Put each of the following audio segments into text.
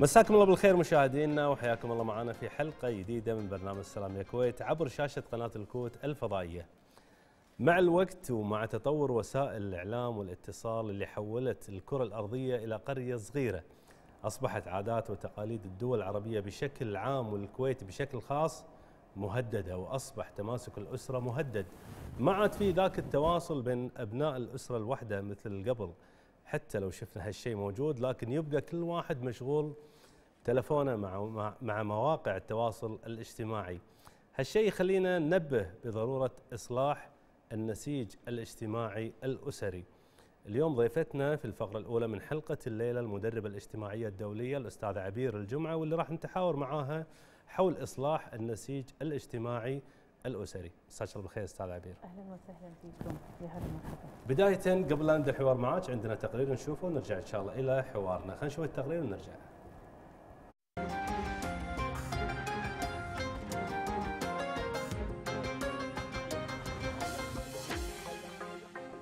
مساكم الله بالخير مشاهدينا وحياكم الله معنا في حلقه جديده من برنامج سلام يا كويت عبر شاشه قناه الكوت الفضائيه. مع الوقت ومع تطور وسائل الاعلام والاتصال اللي حولت الكره الارضيه الى قريه صغيره اصبحت عادات وتقاليد الدول العربيه بشكل عام والكويت بشكل خاص مهدده واصبح تماسك الاسره مهدد. ما عاد في ذاك التواصل بين ابناء الاسره الواحده مثل قبل. حتى لو شفنا هالشيء موجود لكن يبقى كل واحد مشغول تلفونه مع مع مواقع التواصل الاجتماعي هالشيء يخلينا ننبه بضروره اصلاح النسيج الاجتماعي الاسري اليوم ضيفتنا في الفقرة الأولى من حلقة الليلة المدربة الاجتماعية الدولية الأستاذة عبير الجمعة واللي راح نتحاور معاها حول إصلاح النسيج الاجتماعي الأسري مساك الله بالخير أستاذ عبير أهلا وسهلا فيكم في هذه المرحلة بداية قبل لا نبدأ الحوار معك عندنا تقرير نشوفه ونرجع إن شاء الله إلى حوارنا خلينا نشوف التقرير ونرجع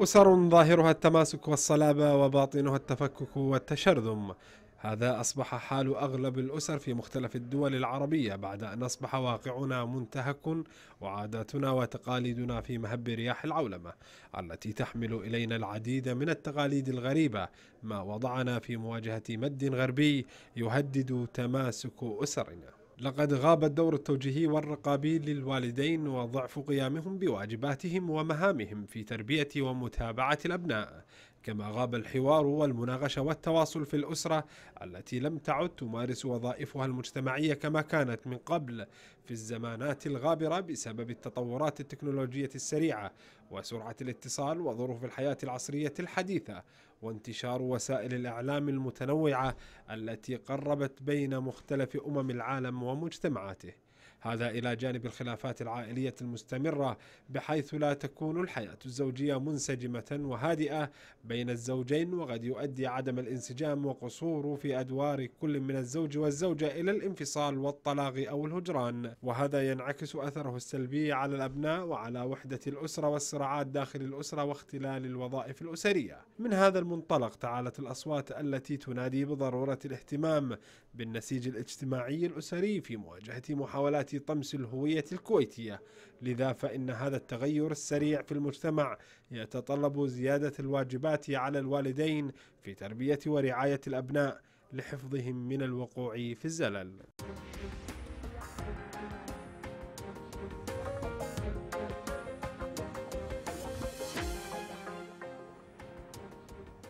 أسر ظاهرها التماسك والصلابة وباطنها التفكك والتشرذم هذا أصبح حال أغلب الأسر في مختلف الدول العربية بعد أن أصبح واقعنا منتهك وعاداتنا وتقاليدنا في مهب رياح العولمة التي تحمل إلينا العديد من التقاليد الغريبة ما وضعنا في مواجهة مد غربي يهدد تماسك أسرنا لقد غاب الدور التوجيهي والرقابي للوالدين وضعف قيامهم بواجباتهم ومهامهم في تربية ومتابعة الأبناء، كما غاب الحوار والمناقشة والتواصل في الأسرة التي لم تعد تمارس وظائفها المجتمعية كما كانت من قبل في الزمانات الغابرة بسبب التطورات التكنولوجية السريعة وسرعة الاتصال وظروف الحياة العصرية الحديثة، وانتشار وسائل الاعلام المتنوعه التي قربت بين مختلف امم العالم ومجتمعاته هذا إلى جانب الخلافات العائلية المستمرة بحيث لا تكون الحياة الزوجية منسجمة وهادئة بين الزوجين وقد يؤدي عدم الانسجام وقصور في أدوار كل من الزوج والزوجة إلى الانفصال والطلاق أو الهجران وهذا ينعكس أثره السلبي على الأبناء وعلى وحدة الأسرة والصراعات داخل الأسرة واختلال الوظائف الأسرية من هذا المنطلق تعالت الأصوات التي تنادي بضرورة الاهتمام بالنسيج الاجتماعي الأسري في مواجهة محاولات طمس الهوية الكويتية لذا فإن هذا التغير السريع في المجتمع يتطلب زيادة الواجبات على الوالدين في تربية ورعاية الأبناء لحفظهم من الوقوع في الزلل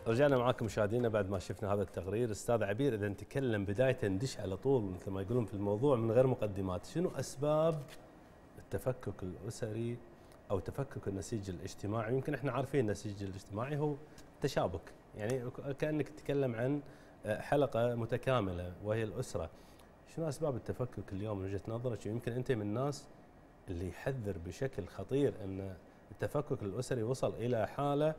رجعنا معاكم مشاهدينا بعد ما شفنا هذا التقرير استاذ عبير اذا نتكلم بدايه ندش على طول مثل ما يقولون في الموضوع من غير مقدمات شنو اسباب التفكك الاسري او تفكك النسيج الاجتماعي يمكن احنا عارفين النسيج الاجتماعي هو تشابك يعني كانك تتكلم عن حلقه متكامله وهي الاسره شنو اسباب التفكك اليوم من وجهه نظرك يمكن انت من الناس اللي يحذر بشكل خطير ان التفكك الاسري وصل الى حاله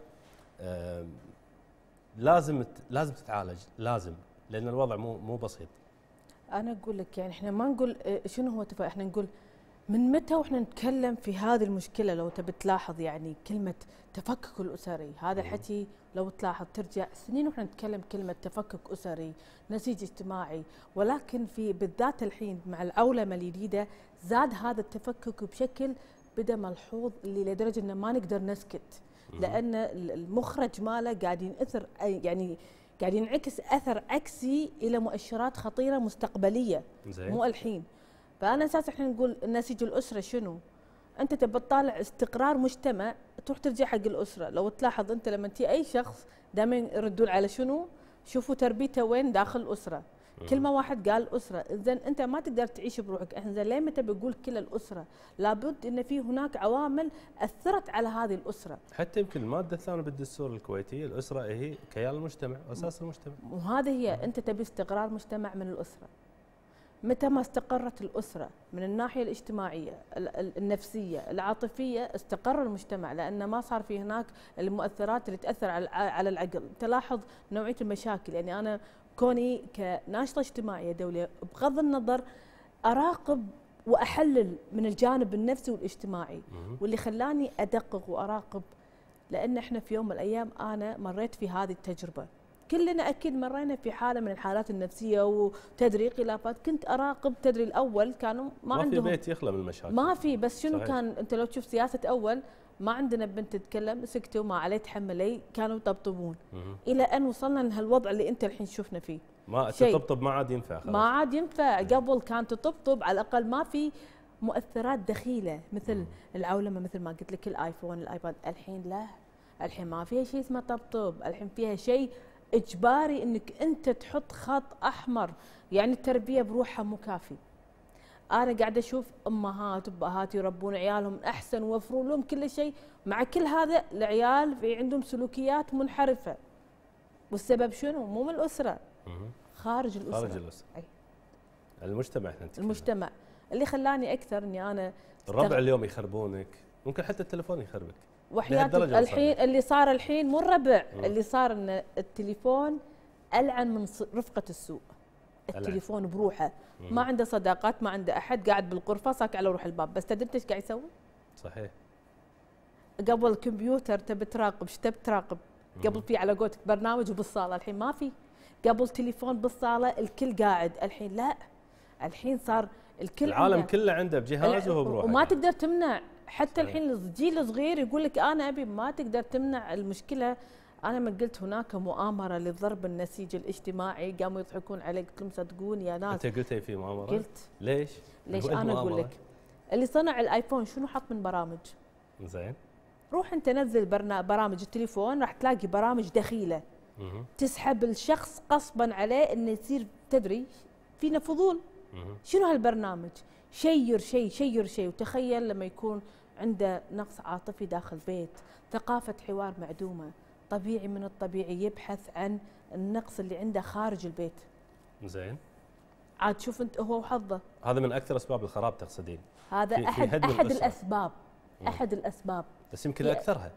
لازم لازم تتعالج لازم لان الوضع مو مو بسيط انا اقول لك يعني احنا ما نقول إيه، شنو هو تفاؤل احنا نقول من متى واحنا نتكلم في هذه المشكله لو تبي تلاحظ يعني كلمه تفكك الاسري هذا الحكي لو تلاحظ ترجع سنين واحنا نتكلم كلمه تفكك اسري نسيج اجتماعي ولكن في بالذات الحين مع العولمه الجديده زاد هذا التفكك بشكل بدا ملحوظ اللي لدرجه انه ما نقدر نسكت لان المخرج ماله قاعد ينأثر يعني قاعد ينعكس اثر عكسي الى مؤشرات خطيره مستقبليه مو الحين فانا اساس احنا نقول النسيج الاسره شنو؟ انت تبى تطالع استقرار مجتمع تروح ترجع حق الاسره لو تلاحظ انت لما تي اي شخص دائما يردون على شنو؟ شوفوا تربيته وين داخل الاسره آه. كل ما واحد قال اسره اذا انت ما تقدر تعيش بروحك احنا ليه متى بنقول كل الاسره لابد ان في هناك عوامل اثرت على هذه الاسره حتى يمكن الماده الثانيه بالدستور الكويتي الاسره هي كيان المجتمع اساس المجتمع وهذه هي انت تبي استقرار مجتمع من الاسره متى ما استقرت الأسرة من الناحية الاجتماعية النفسية العاطفية استقر المجتمع لأن ما صار في هناك المؤثرات اللي تأثر على العقل تلاحظ نوعية المشاكل يعني أنا كوني كناشطه اجتماعيه دوليه بغض النظر اراقب واحلل من الجانب النفسي والاجتماعي واللي خلاني ادقق واراقب لان احنا في يوم من الايام انا مريت في هذه التجربه كلنا اكيد مرينا في حاله من الحالات النفسيه وتدري خلافات كنت اراقب تدري الاول كانوا ما, ما عندهم ما في بيت يخلى من المشاكل ما في بس شنو صحيح. كان انت لو تشوف سياسه اول ما عندنا بنت تتكلم مسكته ما عليه تحملي كانوا يطبطبون الى ان وصلنا لهالوضع اللي انت الحين شفنا فيه ما تطبطب ما عاد ينفع خلاص. ما عاد ينفع إيه. قبل كانت تطبطب على الاقل ما في مؤثرات دخيله مثل مم. العولمه مثل ما قلت لك الايفون الايباد الحين لا الحين ما فيها شيء اسمه طبطب الحين فيها شيء اجباري انك انت تحط خط احمر يعني التربيه بروحها مو كافي انا قاعده اشوف امهات وابهات يربون عيالهم احسن ويوفرون لهم كل شيء مع كل هذا العيال في عندهم سلوكيات منحرفه والسبب شنو مو من الاسره خارج الاسره خارج الاسره أي. المجتمع احنا نتكلم المجتمع اللي خلاني اكثر اني انا الربع اليوم يخربونك ممكن حتى التليفون يخربك وحياتك الحين صار. اللي صار الحين مو الربع اللي صار ان التليفون العن من رفقه السوء التليفون بروحه ما عنده صداقات ما عنده احد قاعد بالغرفه ساك على روح الباب بس تدري ايش قاعد يسوي؟ صحيح قبل الكمبيوتر تبي تراقب ايش تبي تراقب؟ قبل في على قولتك برنامج وبالصاله الحين ما في قبل تليفون بالصاله الكل قاعد الحين لا الحين صار الكل العالم عنده كله عنده بجهاز وهو بروحه وما تقدر تمنع حتى صحيح. الحين الجيل الصغير يقول لك انا ابي ما تقدر تمنع المشكله انا من قلت هناك مؤامره للضرب النسيج الاجتماعي قاموا يضحكون عليك قلت لهم صدقوني يا ناس انت قلتي في مؤامره؟ قلت ليش؟ ليش انا اقول لك اللي صنع الايفون شنو حط من برامج؟ زين روح انت نزل برامج التليفون راح تلاقي برامج دخيله مه. تسحب الشخص قصبا عليه انه يصير تدري فينا فضول مه. شنو هالبرنامج؟ شير شيء شير شيء وتخيل لما يكون عنده نقص عاطفي داخل بيت ثقافه حوار معدومه طبيعي من الطبيعي يبحث عن النقص اللي عنده خارج البيت زين عاد شوف انت هو وحظه هذا من اكثر اسباب الخراب تقصدين هذا في احد في احد الاسباب مم. احد الاسباب بس يمكن اكثرها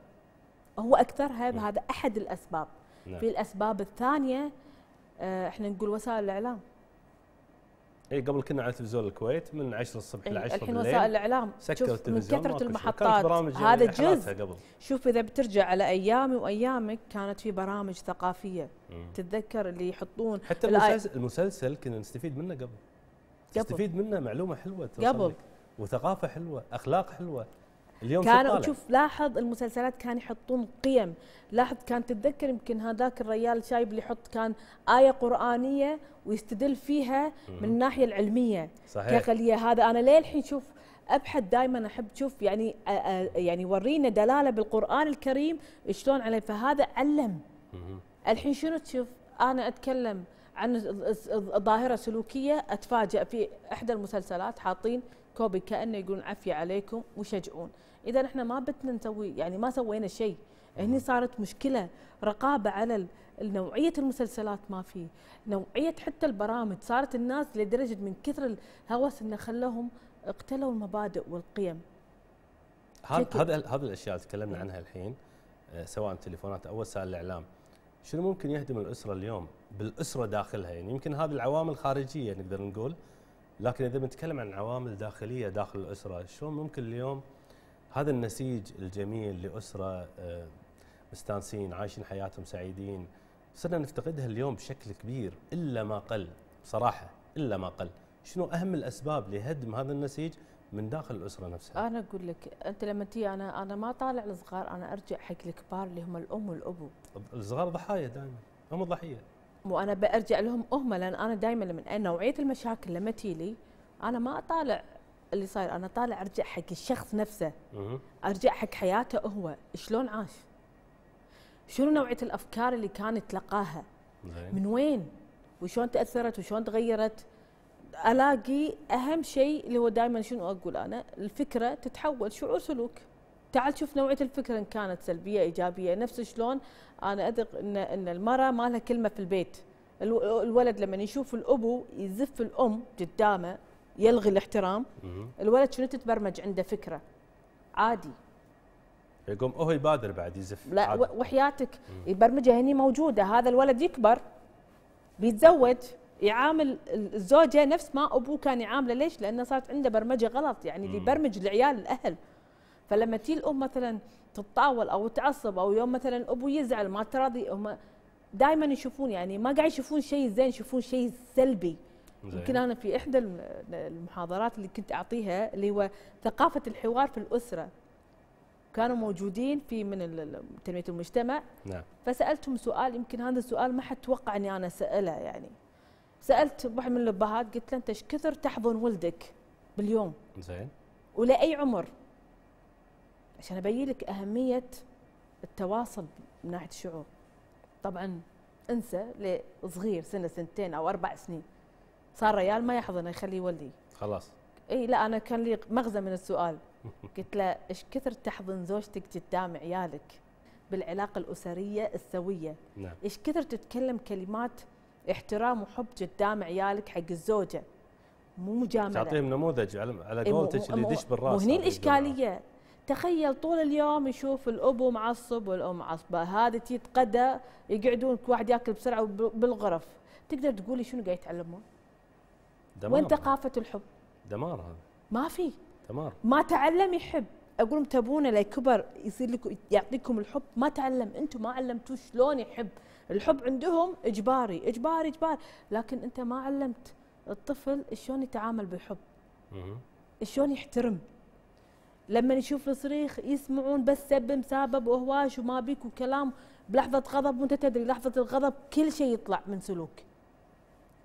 هو اكثرها هذا احد الاسباب نعم. في الاسباب الثانيه آه، احنا نقول وسائل الاعلام اي قبل كنا على تلفزيون الكويت من 10 الصبح ل 10 إيه، الحين وسائل الاعلام سكروا التلفزيون من كثره المحطات هذا جزء قبل. شوف اذا بترجع على ايامي وايامك كانت في برامج ثقافيه مم. تتذكر اللي يحطون حتى المسلسل, المسلسل كنا نستفيد منه قبل, قبل. تستفيد منه معلومه حلوه قبل وثقافه حلوه اخلاق حلوه اليوم كانوا شوف لاحظ المسلسلات كانوا يحطون قيم لاحظ كان تتذكر يمكن هذاك الريال شايب اللي يحط كان آية قرآنية ويستدل فيها من الناحيه العلميه صحيح كقليه هذا انا ليه الحين شوف ابحث دائما احب اشوف يعني يعني ورينا دلاله بالقران الكريم شلون عليه فهذا علم الحين شنو تشوف انا اتكلم عن ظاهره سلوكيه اتفاجئ في احدى المسلسلات حاطين كوبي كانه يقولون عفيه عليكم وشجعون اذا احنا ما بتنا نسوي يعني ما سوينا شيء هني صارت مشكله رقابه على نوعيه المسلسلات ما في نوعيه حتى البرامج صارت الناس لدرجه من كثر الهوس انه خلوهم اقتلوا المبادئ والقيم هذا هذا هذه الاشياء اللي تكلمنا عنها الحين آه، سواء تليفونات او وسائل الاعلام شنو ممكن يهدم الاسره اليوم بالاسره داخلها يعني يمكن هذه العوامل خارجيه نقدر نقول لكن اذا بنتكلم عن عوامل داخليه داخل الاسره شلون ممكن اليوم هذا النسيج الجميل لأسرة آه، مستانسين عايشين حياتهم سعيدين صرنا نفتقدها اليوم بشكل كبير إلا ما قل صراحة إلا ما قل شنو أهم الأسباب لهدم هذا النسيج من داخل الاسره نفسها انا اقول لك انت لما تي انا انا ما طالع الصغار انا ارجع حق الكبار اللي هم الام والابو الصغار ضحايا دائما هم الضحيه وانا برجع لهم هم لان انا دائما لما نوعيه المشاكل لما تيلي انا ما اطالع اللي صاير انا طالع ارجع حق الشخص نفسه ارجع حق حياته هو شلون عاش شنو نوعيه الافكار اللي كان يتلقاها نعم. من وين وشلون تاثرت وشلون تغيرت الاقي اهم شيء اللي هو دائما شنو اقول انا الفكره تتحول شعور سلوك تعال شوف نوعيه الفكره ان كانت سلبيه ايجابيه نفس شلون انا اثق ان ان المراه ما لها كلمه في البيت الولد لما يشوف الابو يزف الام قدامه يلغي الاحترام الولد شنو تتبرمج عنده فكره عادي يقوم هو يبادر بعد يزف لا وحياتك يبرمجها هني موجوده هذا الولد يكبر بيتزوج يعامل الزوجه نفس ما ابوه كان يعامله ليش؟ لانه صارت عنده برمجه غلط يعني اللي يبرمج العيال الاهل فلما تي الام مثلا تتطاول او تعصب او يوم مثلا ابو يزعل ما تراضي هم دائما يشوفون يعني ما قاعد يشوفون شيء زين يشوفون شيء سلبي يمكن انا في احدى المحاضرات اللي كنت اعطيها اللي هو ثقافه الحوار في الاسره كانوا موجودين في من تنميه المجتمع نعم. فسالتهم سؤال يمكن هذا السؤال ما حد توقع اني انا اساله يعني سالت واحد من الابهات قلت له انت ايش كثر تحضن ولدك باليوم زين ولاي عمر عشان ابين لك اهميه التواصل من ناحيه الشعور طبعا انسى لصغير سنه سنتين او اربع سنين صار ريال ما يحضنه يخليه يولي خلاص اي لا انا كان لي مغزى من السؤال قلت له ايش كثر تحضن زوجتك قدام عيالك بالعلاقه الاسريه السويه نعم. ايش كثر تتكلم كلمات احترام وحب قدام عيالك حق الزوجه مو مجامله تعطيهم نموذج على قولتك اللي يدش بالراس وهني الاشكاليه تخيل طول اليوم يشوف الاب معصب والام معصبه هذا تيتقدى يقعدون كل واحد ياكل بسرعه بالغرف تقدر تقولي شنو قاعد يتعلمون دمار وين ثقافة الحب؟ دمار هذا ما في دمار ما تعلم يحب اقول لهم تبونه ليكبر يصير لكم يعطيكم الحب ما تعلم انتم ما علمتوه شلون يحب الحب عندهم اجباري اجباري اجباري لكن انت ما علمت الطفل شلون يتعامل بالحب شلون يحترم لما يشوف صريخ يسمعون بس سب مسابب وهواش وما بيك وكلام بلحظه غضب وانت تدري لحظه الغضب كل شيء يطلع من سلوك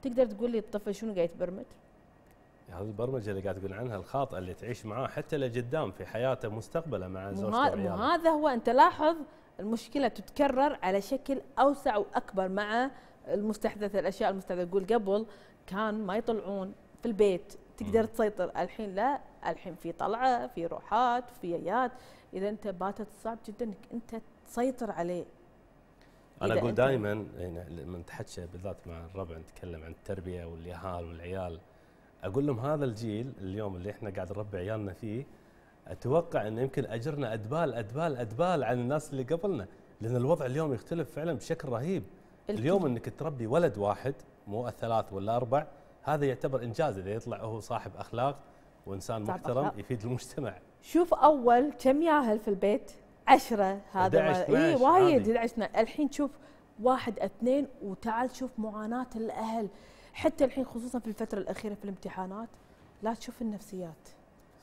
تقدر تقول لي الطفل شنو قاعد يتبرمج؟ هذه البرمجه اللي قاعد تقول عنها الخاطئه اللي تعيش معاه حتى لقدام في حياته مستقبله مع زوجته وهذا هو انت لاحظ المشكله تتكرر على شكل اوسع واكبر مع المستحدث الاشياء المستحدثه تقول قبل كان ما يطلعون في البيت تقدر تسيطر الحين لا الحين في طلعه في روحات في ايات اذا انت باتت صعب جدا انك انت تسيطر عليه انا اقول دائما لما إيه، نتحكى بالذات مع الربع نتكلم عن التربيه والاهال والعيال اقول لهم هذا الجيل اليوم اللي احنا قاعد نربي عيالنا فيه اتوقع ان يمكن اجرنا ادبال ادبال ادبال عن الناس اللي قبلنا لان الوضع اليوم يختلف فعلا بشكل رهيب اليوم انك تربي ولد واحد مو ثلاث ولا اربع هذا يعتبر انجاز اذا يطلع هو صاحب اخلاق وانسان محترم أخلاق. يفيد المجتمع شوف اول كم ياهل في البيت 10 هذا ما اي وايد 11 الحين شوف واحد اثنين وتعال شوف معاناه الاهل حتى الحين خصوصا في الفتره الاخيره في الامتحانات لا تشوف النفسيات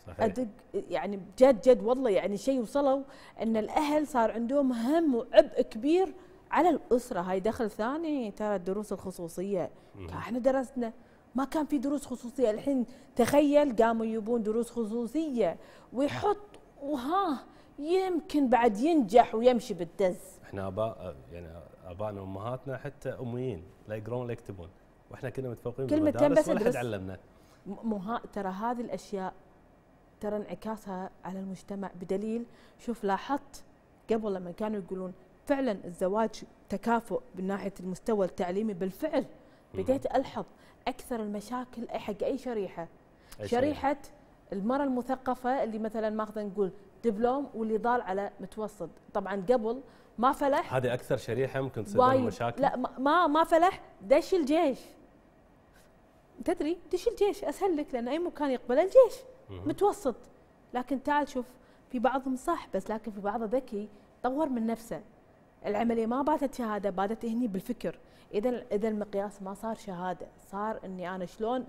صحيح. ادق يعني جد جد والله يعني شيء وصلوا ان الاهل صار عندهم هم وعبء كبير على الاسره هاي دخل ثاني ترى الدروس الخصوصيه احنا درسنا ما كان في دروس خصوصيه الحين تخيل قاموا يبون دروس خصوصيه ويحط وها يمكن بعد ينجح ويمشي بالدز احنا اباء يعني ابائنا وامهاتنا حتى اميين لا يقرون ولا يكتبون واحنا كنا متفوقين كلمة بس ولا حد علمنا مها... ترى هذه الاشياء ترى انعكاسها على المجتمع بدليل شوف لاحظت قبل لما كانوا يقولون فعلا الزواج تكافؤ من ناحيه المستوى التعليمي بالفعل بديت الحظ اكثر المشاكل حق اي شريحه أي شريحه المراه المثقفه اللي مثلا ماخذه نقول دبلوم واللي ضال على متوسط طبعا قبل ما فلح هذه اكثر شريحه ممكن تصير لهم مشاكل لا ما ما فلح دش الجيش تدري دش الجيش اسهل لك لان اي مكان يقبل الجيش متوسط لكن تعال شوف في بعضهم صح بس لكن في بعضه ذكي طور من نفسه العمليه ما باتت شهاده باتت هني بالفكر اذا اذا المقياس ما صار شهاده صار اني انا شلون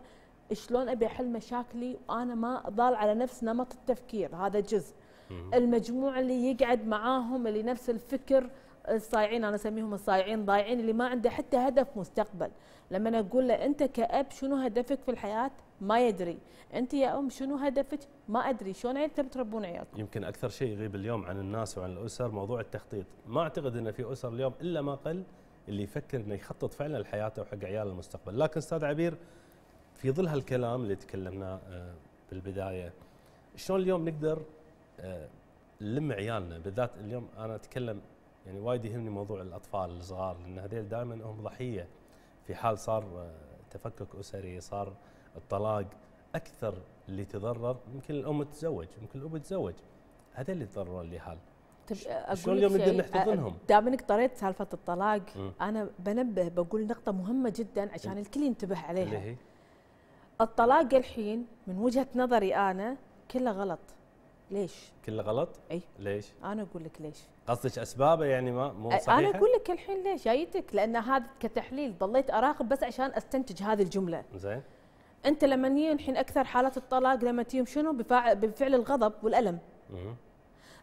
شلون ابي احل مشاكلي وانا ما ضال على نفس نمط التفكير هذا جزء المجموع اللي يقعد معاهم اللي نفس الفكر الصايعين انا اسميهم الصايعين ضايعين اللي ما عنده حتى هدف مستقبل لما انا اقول له انت كاب شنو هدفك في الحياه ما يدري انت يا ام شنو هدفك ما ادري شلون انت بتربون عيالكم يمكن اكثر شيء يغيب اليوم عن الناس وعن الاسر موضوع التخطيط ما اعتقد ان في اسر اليوم الا ما قل اللي يفكر انه يخطط فعلا لحياته وحق عياله المستقبل لكن استاذ عبير في ظل هالكلام اللي تكلمناه آه، بالبدايه شلون اليوم نقدر لم عيالنا بالذات اليوم انا اتكلم يعني وايد يهمني موضوع الاطفال الصغار لان هذيل دائما هم ضحيه في حال صار آه، تفكك اسري صار الطلاق اكثر اللي تضرر يمكن الام تتزوج يمكن الاب يتزوج هذا اللي تضرر اللي حال طيب، شلون اليوم نقدر نحتضنهم؟ آه، دام انك طريت سالفه الطلاق م. انا بنبه بقول نقطه مهمه جدا عشان الكل ينتبه عليها اللي هي؟ الطلاق الحين من وجهه نظري انا كله غلط ليش؟ كله غلط؟ اي ليش؟ انا اقول لك ليش؟ قصدك اسبابه يعني ما مو صحيحه؟ انا اقول لك الحين ليش جايتك لان هذا كتحليل ضليت اراقب بس عشان استنتج هذه الجمله. زين. انت لما نيجي الحين اكثر حالات الطلاق لما تيهم شنو؟ بفعل الغضب والالم.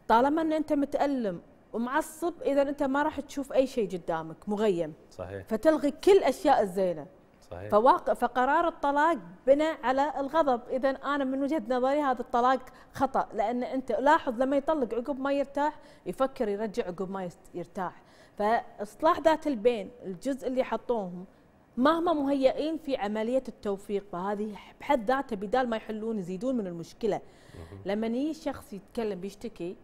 طالما ان انت متالم ومعصب اذا انت ما راح تشوف اي شيء قدامك مغيم. صحيح. فتلغي كل الاشياء الزينه. صحيح. فواقع فقرار الطلاق بنى على الغضب اذا انا من وجهه نظري هذا الطلاق خطا لان انت لاحظ لما يطلق عقب ما يرتاح يفكر يرجع عقب ما يرتاح فاصلاح ذات البين الجزء اللي حطوهم مهما مهيئين في عملية التوفيق فهذه بحد ذاتها بدال ما يحلون يزيدون من المشكلة لما يجي شخص يتكلم بيشتكي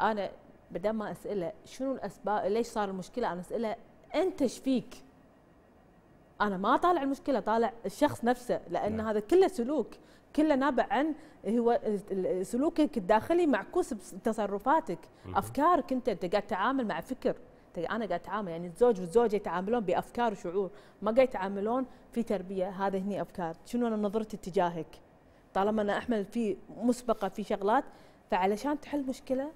أنا بدل ما أسأله شنو الأسباب ليش صار المشكلة أنا أسأله أنت ايش فيك انا ما طالع المشكله طالع الشخص نفسه لان نعم. هذا كله سلوك كله نابع عن هو سلوكك الداخلي معكوس بتصرفاتك مم. افكارك انت انت قاعد تتعامل مع فكر انا قاعد اتعامل يعني الزوج والزوجه يتعاملون بافكار وشعور ما قاعد يتعاملون في تربيه هذا هني افكار شنو انا نظرتي اتجاهك طالما انا احمل في مسبقه في شغلات فعلشان تحل مشكله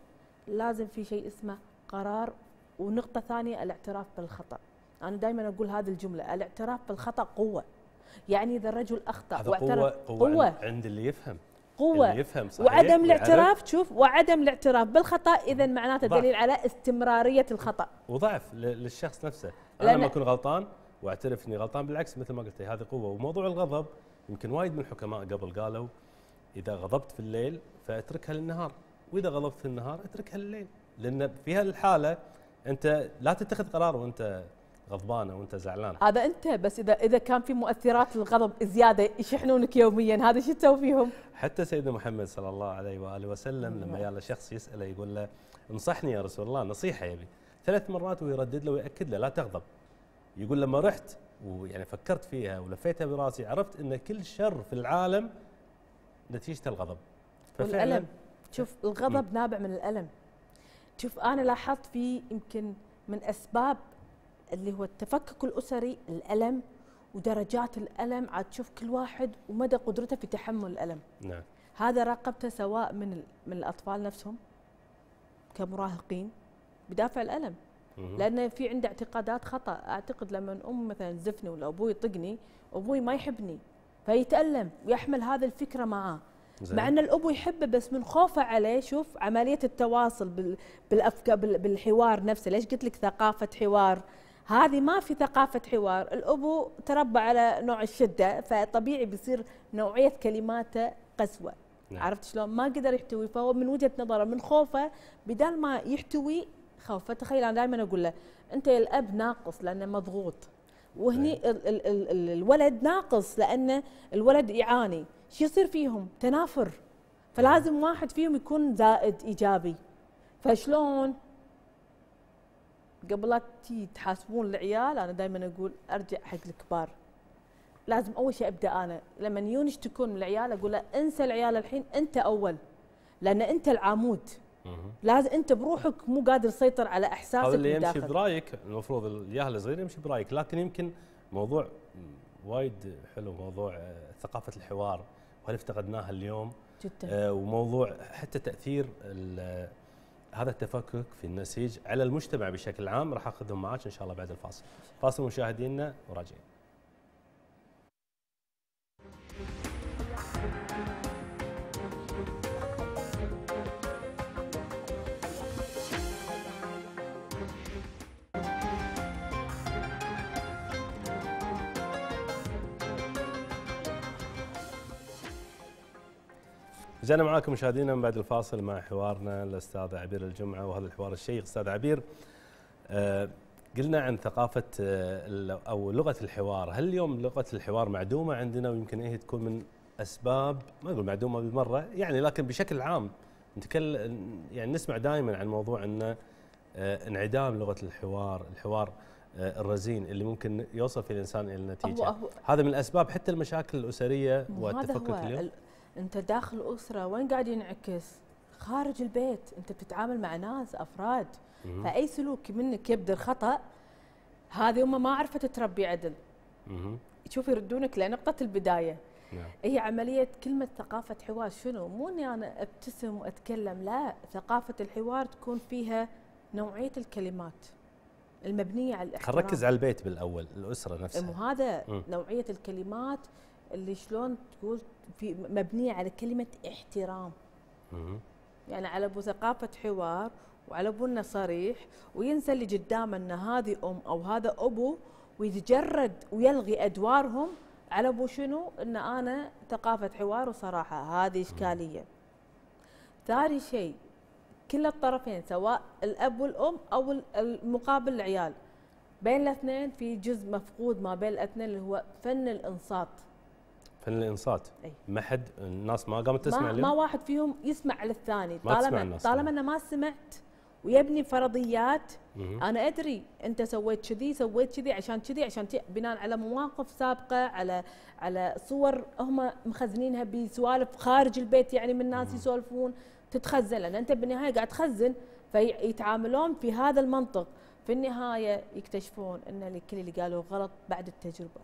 لازم في شيء اسمه قرار ونقطه ثانيه الاعتراف بالخطا انا دائما اقول هذه الجمله الاعتراف بالخطا قوه يعني اذا الرجل اخطا واعترف قوة, قوة, عند اللي يفهم قوة اللي يفهم صحيح وعدم الاعتراف شوف وعدم الاعتراف بالخطا اذا معناته دليل على استمراريه الخطا وضعف للشخص نفسه انا لما اكون غلطان واعترف اني غلطان بالعكس مثل ما قلت هذه قوه وموضوع الغضب يمكن وايد من الحكماء قبل قالوا اذا غضبت في الليل فاتركها للنهار واذا غضبت في النهار اتركها لليل لان في هالحاله انت لا تتخذ قرار وانت غضبانه وانت زعلان هذا انت بس اذا اذا كان في مؤثرات الغضب زياده يشحنونك يوميا هذا شو تسوي فيهم؟ حتى سيدنا محمد صلى الله عليه واله وسلم لما نعم. يلا شخص يساله يقول له انصحني يا رسول الله نصيحه يبي ثلاث مرات ويردد له وياكد له لا تغضب يقول لما رحت ويعني فكرت فيها ولفيتها براسي عرفت ان كل شر في العالم نتيجه الغضب الالم شوف الغضب نابع من الالم شوف انا لاحظت في يمكن من اسباب اللي هو التفكك الاسري الالم ودرجات الالم عاد تشوف كل واحد ومدى قدرته في تحمل الالم نعم هذا راقبته سواء من من الاطفال نفسهم كمراهقين بدافع الالم لانه في عنده اعتقادات خطا اعتقد لما ام مثلا تزفني ولا ابوي يطقني ابوي ما يحبني فيتالم ويحمل هذه الفكره معاه مع ان الابو يحبه بس من خوفه عليه شوف عمليه التواصل بالافكار بالحوار نفسه ليش قلت لك ثقافه حوار هذه ما في ثقافة حوار الأبو تربى على نوع الشدة فطبيعي بيصير نوعية كلماته قسوة نعم. عرفت شلون ما قدر يحتوي فهو من وجهة نظره من خوفه بدل ما يحتوي خوفه تخيل أنا دائما أقول له أنت الأب ناقص لأنه مضغوط وهني نعم. ال ال ال الولد ناقص لأنه الولد يعاني شو يصير فيهم تنافر فلازم نعم. واحد فيهم يكون زائد إيجابي فشلون قبل لا تحاسبون العيال انا دائما اقول ارجع حق الكبار لازم اول شيء ابدا انا لما يجون يشتكون من العيال اقول له انسى العيال الحين انت اول لان انت العمود لازم انت بروحك مو قادر تسيطر على احساسك هذا اللي يمشي برايك المفروض الياهل الصغير يمشي برايك لكن يمكن موضوع وايد حلو موضوع آه، ثقافه الحوار وهل افتقدناها اليوم جدا آه وموضوع حتى تاثير هذا التفكك في النسيج على المجتمع بشكل عام راح اخذهم معك ان شاء الله بعد الفاصل فاصل مشاهدينا وراجعين جانا معاكم مشاهدينا من بعد الفاصل مع حوارنا الاستاذ عبير الجمعه وهذا الحوار الشيق استاذ عبير آه، قلنا عن ثقافه آه، او لغه الحوار، هل اليوم لغه الحوار معدومه عندنا ويمكن هي إيه تكون من اسباب ما اقول معدومه بالمره يعني لكن بشكل عام نتكلم يعني نسمع دائما عن موضوع انه آه، انعدام لغه الحوار، الحوار الرزين اللي ممكن يوصل في الانسان الى النتيجه. هذا من الاسباب حتى المشاكل الاسريه والتفكك اليوم. انت داخل اسره وين قاعد ينعكس؟ خارج البيت انت بتتعامل مع ناس افراد مم. فاي سلوك منك يبدر خطا هذه امه ما عرفت تربي عدل شوف يردونك لنقطه البدايه نعم. هي عمليه كلمه ثقافه حوار شنو؟ مو اني انا ابتسم واتكلم لا ثقافه الحوار تكون فيها نوعيه الكلمات المبنيه على الاحترام نركز على البيت بالاول الاسره نفسها إيه، وهذا نوعيه الكلمات اللي شلون تقول في مبنيه على كلمه احترام يعني على ابو ثقافه حوار وعلى ابو انه صريح وينسى اللي قدامه ان هذه ام او هذا ابو ويتجرد ويلغي ادوارهم على ابو شنو ان انا ثقافه حوار وصراحه هذه اشكاليه ثاني شيء كلا الطرفين سواء الاب والام او المقابل العيال بين الاثنين في جزء مفقود ما بين الاثنين اللي هو فن الانصات فن الانصات ما حد الناس ما قامت تسمع ما, ما واحد فيهم يسمع للثاني طالما طالما انه ما سمعت ويبني فرضيات مم. انا ادري انت سويت كذي سويت كذي عشان كذي عشان بناء على مواقف سابقه على على صور هم مخزنينها بسوالف خارج البيت يعني من ناس يسولفون تتخزن لان انت بالنهايه قاعد تخزن فيتعاملون في هذا المنطق في النهايه يكتشفون ان كل اللي قالوه غلط بعد التجربه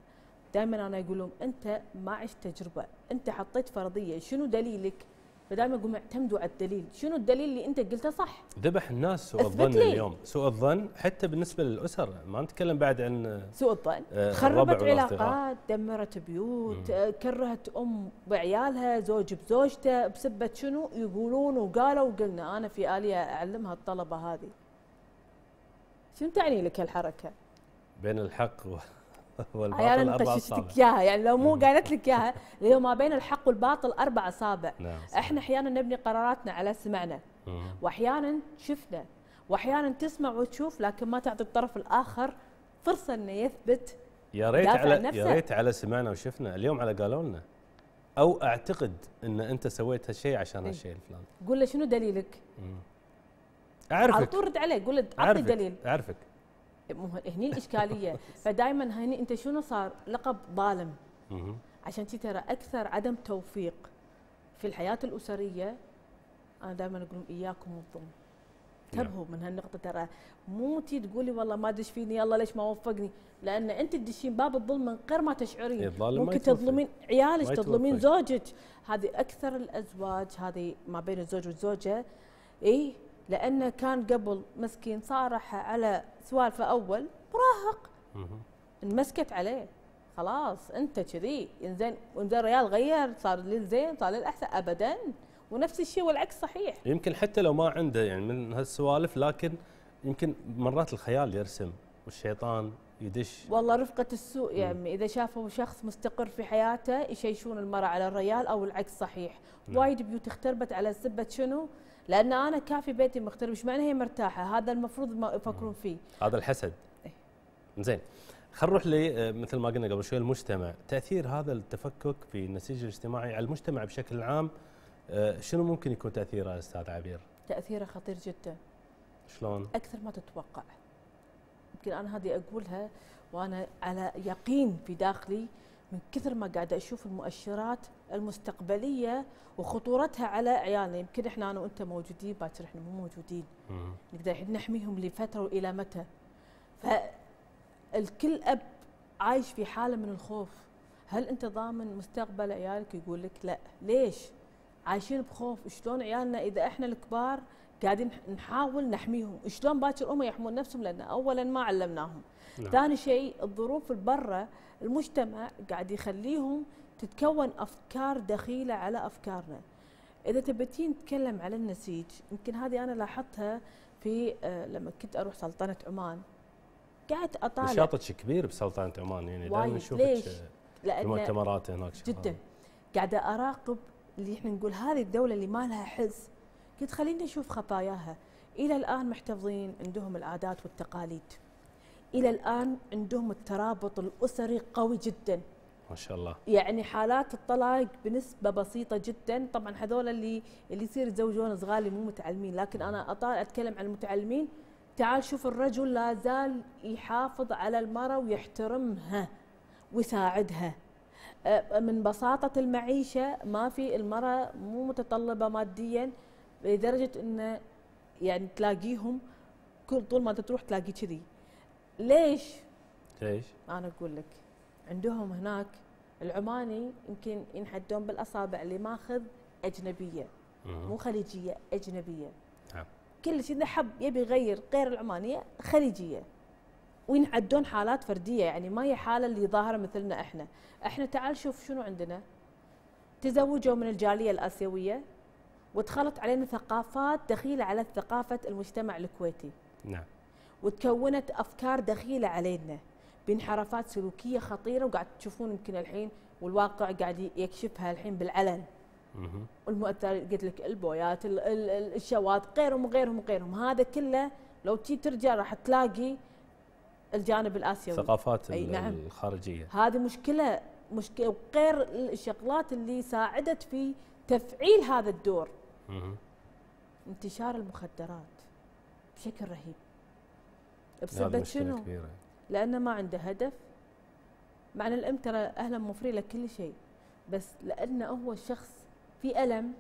دائما انا اقول لهم انت ما عشت تجربه انت حطيت فرضيه شنو دليلك فدائما اقول اعتمدوا على الدليل، شنو الدليل اللي انت قلته صح؟ ذبح الناس سوء الظن لي. اليوم، سوء الظن حتى بالنسبه للاسر ما نتكلم بعد عن سوء الظن آه خربت علاقات، دمرت بيوت، آه كرهت ام بعيالها، زوج بزوجته بسبه شنو؟ يقولون وقالوا وقلنا انا في اليه اعلمها الطلبه هذه. شنو تعني لك الحركه؟ بين الحق و... والباطل يعني اربع اصابع اياها يعني لو مو قالت لك اياها هو ما بين الحق والباطل اربع اصابع نعم احنا احيانا نبني قراراتنا على سمعنا واحيانا شفنا واحيانا تسمع وتشوف لكن ما تعطي الطرف الاخر فرصه انه يثبت يا ريت على يا ريت على سمعنا وشفنا اليوم على قالوا لنا او اعتقد ان انت سويت هالشيء عشان إيه. هالشيء الفلاني قول له شنو دليلك؟ اعرفك على طول رد عليه قول له اعطني دليل اعرفك هني الاشكاليه فدائما هني انت شنو صار لقب ظالم عشان ترى اكثر عدم توفيق في الحياه الاسريه انا دائما اقول اياكم والظلم نعم. انتبهوا من هالنقطه ترى مو تي تقولي والله ما ادش فيني يلا ليش ما وفقني لان انت تدشين باب الظلم من غير ما تشعرين إيه، ممكن تظلمين عيالك تظلمين زوجك هذه اكثر الازواج هذه ما بين الزوج والزوجه اي لأنه كان قبل مسكين صارحة على سوالفة أول مراهق انمسكت عليه خلاص أنت كذي إنزين وإنزين ريال غير صار للزين صار للأحسن أبدا ونفس الشيء والعكس صحيح يمكن حتى لو ما عنده يعني من هالسوالف لكن يمكن مرات الخيال يرسم والشيطان يدش والله رفقة السوء يا عمي إذا شافوا شخص مستقر في حياته يشيشون المرأة على الريال أو العكس صحيح نعم. وايد بيوت اختربت على سبة شنو لان انا كافي بيتي مختلف ايش معنى هي مرتاحه هذا المفروض ما يفكرون فيه هذا الحسد إيه. زين خلينا نروح آه، مثل ما قلنا قبل شوي المجتمع تاثير هذا التفكك في النسيج الاجتماعي على المجتمع بشكل عام آه، شنو ممكن يكون تاثيره استاذ عبير تاثيره خطير جدا شلون اكثر ما تتوقع يمكن انا هذه اقولها وانا على يقين في داخلي من كثر ما قاعدة أشوف المؤشرات المستقبلية وخطورتها على عيالنا يمكن إحنا أنا وأنت موجودين باكر إحنا مو موجودين نقدر نحميهم لفترة وإلى متى فالكل أب عايش في حالة من الخوف هل أنت ضامن مستقبل عيالك يقول لك لا ليش عايشين بخوف شلون عيالنا إذا إحنا الكبار قاعدين نحاول نحميهم شلون باكر هم يحمون نفسهم لان اولا ما علمناهم نعم. ثاني شيء الظروف برا المجتمع قاعد يخليهم تتكون افكار دخيله على افكارنا اذا تبتين نتكلم على النسيج يمكن هذه انا لاحظتها في آه، لما كنت اروح سلطنه عمان قعدت اطالع نشاطك كبير بسلطنه عمان يعني دائما نشوفك في المؤتمرات هناك جدا قاعده اراقب اللي احنا نقول هذه الدوله اللي ما لها حس قلت خليني أشوف خطاياها إلى الآن محتفظين عندهم العادات والتقاليد إلى الآن عندهم الترابط الأسري قوي جدا ما شاء الله يعني حالات الطلاق بنسبة بسيطة جدا طبعا هذول اللي اللي يصير يتزوجون صغار اللي مو متعلمين لكن أنا أطالع أتكلم عن المتعلمين تعال شوف الرجل لا زال يحافظ على المرأة ويحترمها ويساعدها أه، من بساطة المعيشة ما في المرأة مو متطلبة ماديا لدرجه انه يعني تلاقيهم كل طول ما تروح تلاقي كذي ليش؟ ليش؟ انا اقول لك عندهم هناك العماني يمكن ينحدون بالاصابع اللي ماخذ اجنبيه مو خليجيه اجنبيه نعم. كل شيء حب يبي يغير غير العمانيه خليجيه وينعدون حالات فرديه يعني ما هي حاله اللي ظاهره مثلنا احنا احنا تعال شوف شنو عندنا تزوجوا من الجاليه الاسيويه وتخلط علينا ثقافات دخيلة على ثقافة المجتمع الكويتي نعم وتكونت أفكار دخيلة علينا بانحرافات سلوكية خطيرة وقاعد تشوفون يمكن الحين والواقع قاعد يكشفها الحين بالعلن والمؤثر قلت لك البويات الشوات غيرهم وغيرهم وغيرهم هذا كله لو تجي ترجع راح تلاقي الجانب الاسيوي ثقافات أي نعم. الخارجيه هذه مشكله مشكله وغير الشغلات اللي ساعدت في تفعيل هذا الدور انتشار المخدرات بشكل رهيب بسبب شنو؟ كبيرة. لانه ما عنده هدف مع الام ترى اهلا موفرين لك كل شيء بس لانه هو الشخص في الم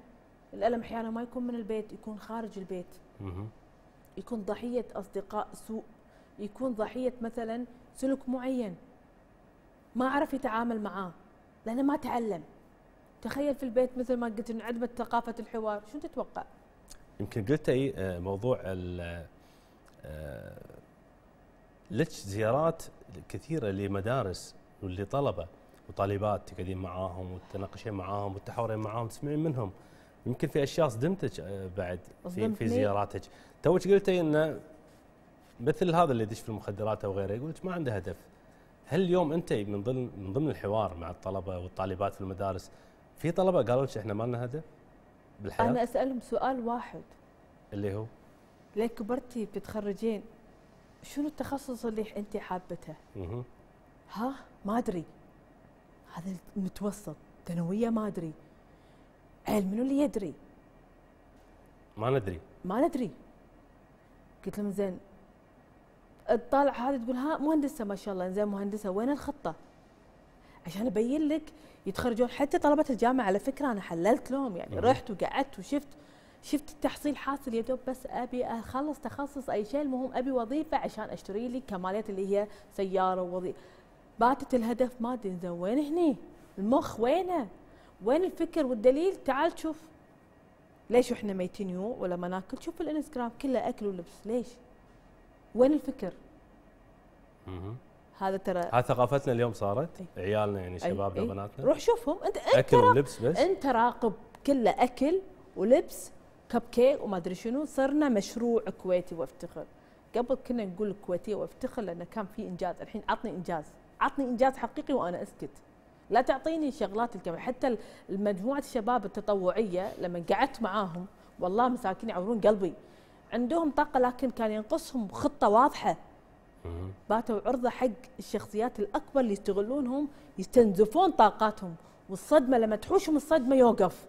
الالم احيانا ما يكون من البيت يكون خارج البيت مه. يكون ضحيه اصدقاء سوء يكون ضحيه مثلا سلوك معين ما عرف يتعامل معاه لانه ما تعلم تخيل في البيت مثل ما قلت انعدمت ثقافه الحوار شو تتوقع يمكن قلتي آه، موضوع آه، لك زيارات كثيره لمدارس واللي طلبه وطالبات تقعدين معاهم وتناقشين معاهم وتحاورين معاهم تسمعين منهم يمكن في اشياء صدمتك آه، بعد في, في زياراتك توك قلتي انه مثل هذا اللي يدش في المخدرات او غيره يقول لك ما عنده هدف هل اليوم انت من ضمن من ضمن الحوار مع الطلبه والطالبات في المدارس في طلبه قالوا لك احنا ما لنا هدف بالحياه انا اسالهم سؤال واحد اللي هو لين كبرتي بتتخرجين شنو التخصص اللي انت حابته؟ ها ما ادري هذا المتوسط ثانويه ما ادري علم منو اللي يدري؟ ما ندري ما ندري قلت لهم زين تطالع هذه تقول ها مهندسه ما شاء الله زين مهندسه وين الخطه؟ عشان ابين لك يتخرجون حتى طلبه الجامعه على فكره انا حللت لهم يعني رحت وقعدت وشفت شفت التحصيل حاصل يا دوب بس ابي اخلص تخصص اي شيء المهم ابي وظيفه عشان اشتري لي كماليات اللي هي سياره ووظيفه باتت الهدف ما ادري زين وين هني؟ المخ وينه؟ وين الفكر والدليل؟ تعال شوف ليش احنا ميتين يو ولا ما ناكل؟ شوف الانستغرام كله اكل ولبس ليش؟ وين الفكر؟ هذا ترى هذا ثقافتنا اليوم صارت أي. عيالنا يعني شبابنا وبناتنا روح شوفهم انت انت اكل ولبس بس انت راقب كله اكل ولبس كب كيك وما ادري شنو صرنا مشروع كويتي وافتخر قبل كنا نقول كويتي وافتخر لانه كان في انجاز الحين عطني انجاز عطني انجاز حقيقي وانا اسكت لا تعطيني شغلات الكاميرا حتى مجموعة الشباب التطوعية لما قعدت معاهم والله مساكين يعورون قلبي عندهم طاقة لكن كان ينقصهم خطة واضحة باتوا عرضه حق الشخصيات الاكبر اللي يستغلونهم يستنزفون طاقاتهم والصدمه لما تحوشهم الصدمه يوقف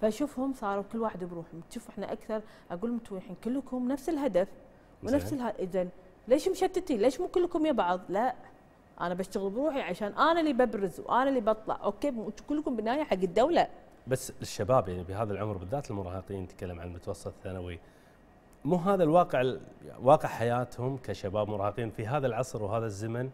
فاشوفهم صاروا كل واحد بروحهم تشوف احنا اكثر اقول لهم الحين كلكم نفس الهدف ونفس اله اذا ليش مشتتين؟ ليش مو كلكم يا بعض؟ لا انا بشتغل بروحي عشان انا اللي ببرز وانا اللي بطلع، اوكي كلكم بالنهايه حق الدوله. بس الشباب يعني بهذا العمر بالذات المراهقين نتكلم عن المتوسط الثانوي مو هذا الواقع واقع حياتهم كشباب مراهقين في هذا العصر وهذا الزمن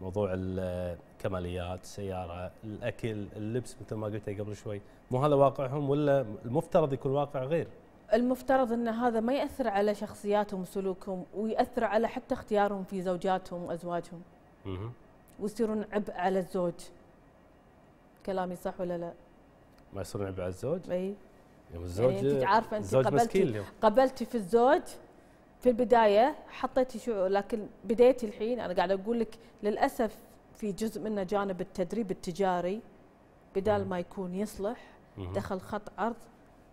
موضوع الكماليات السياره الاكل اللبس مثل ما قلت قبل شوي مو هذا واقعهم ولا المفترض يكون واقع غير المفترض ان هذا ما ياثر على شخصياتهم وسلوكهم وياثر على حتى اختيارهم في زوجاتهم وازواجهم ويصيرون عبء على الزوج كلامي صح ولا لا ما يصيرون عبء على الزوج اي والزوج إيه، يعني انت عارفه انت قبلتي قبلتي في الزوج في البدايه حطيتي شعور لكن بديتي الحين انا قاعده اقول لك للاسف في جزء منه جانب التدريب التجاري بدال ما يكون يصلح دخل خط عرض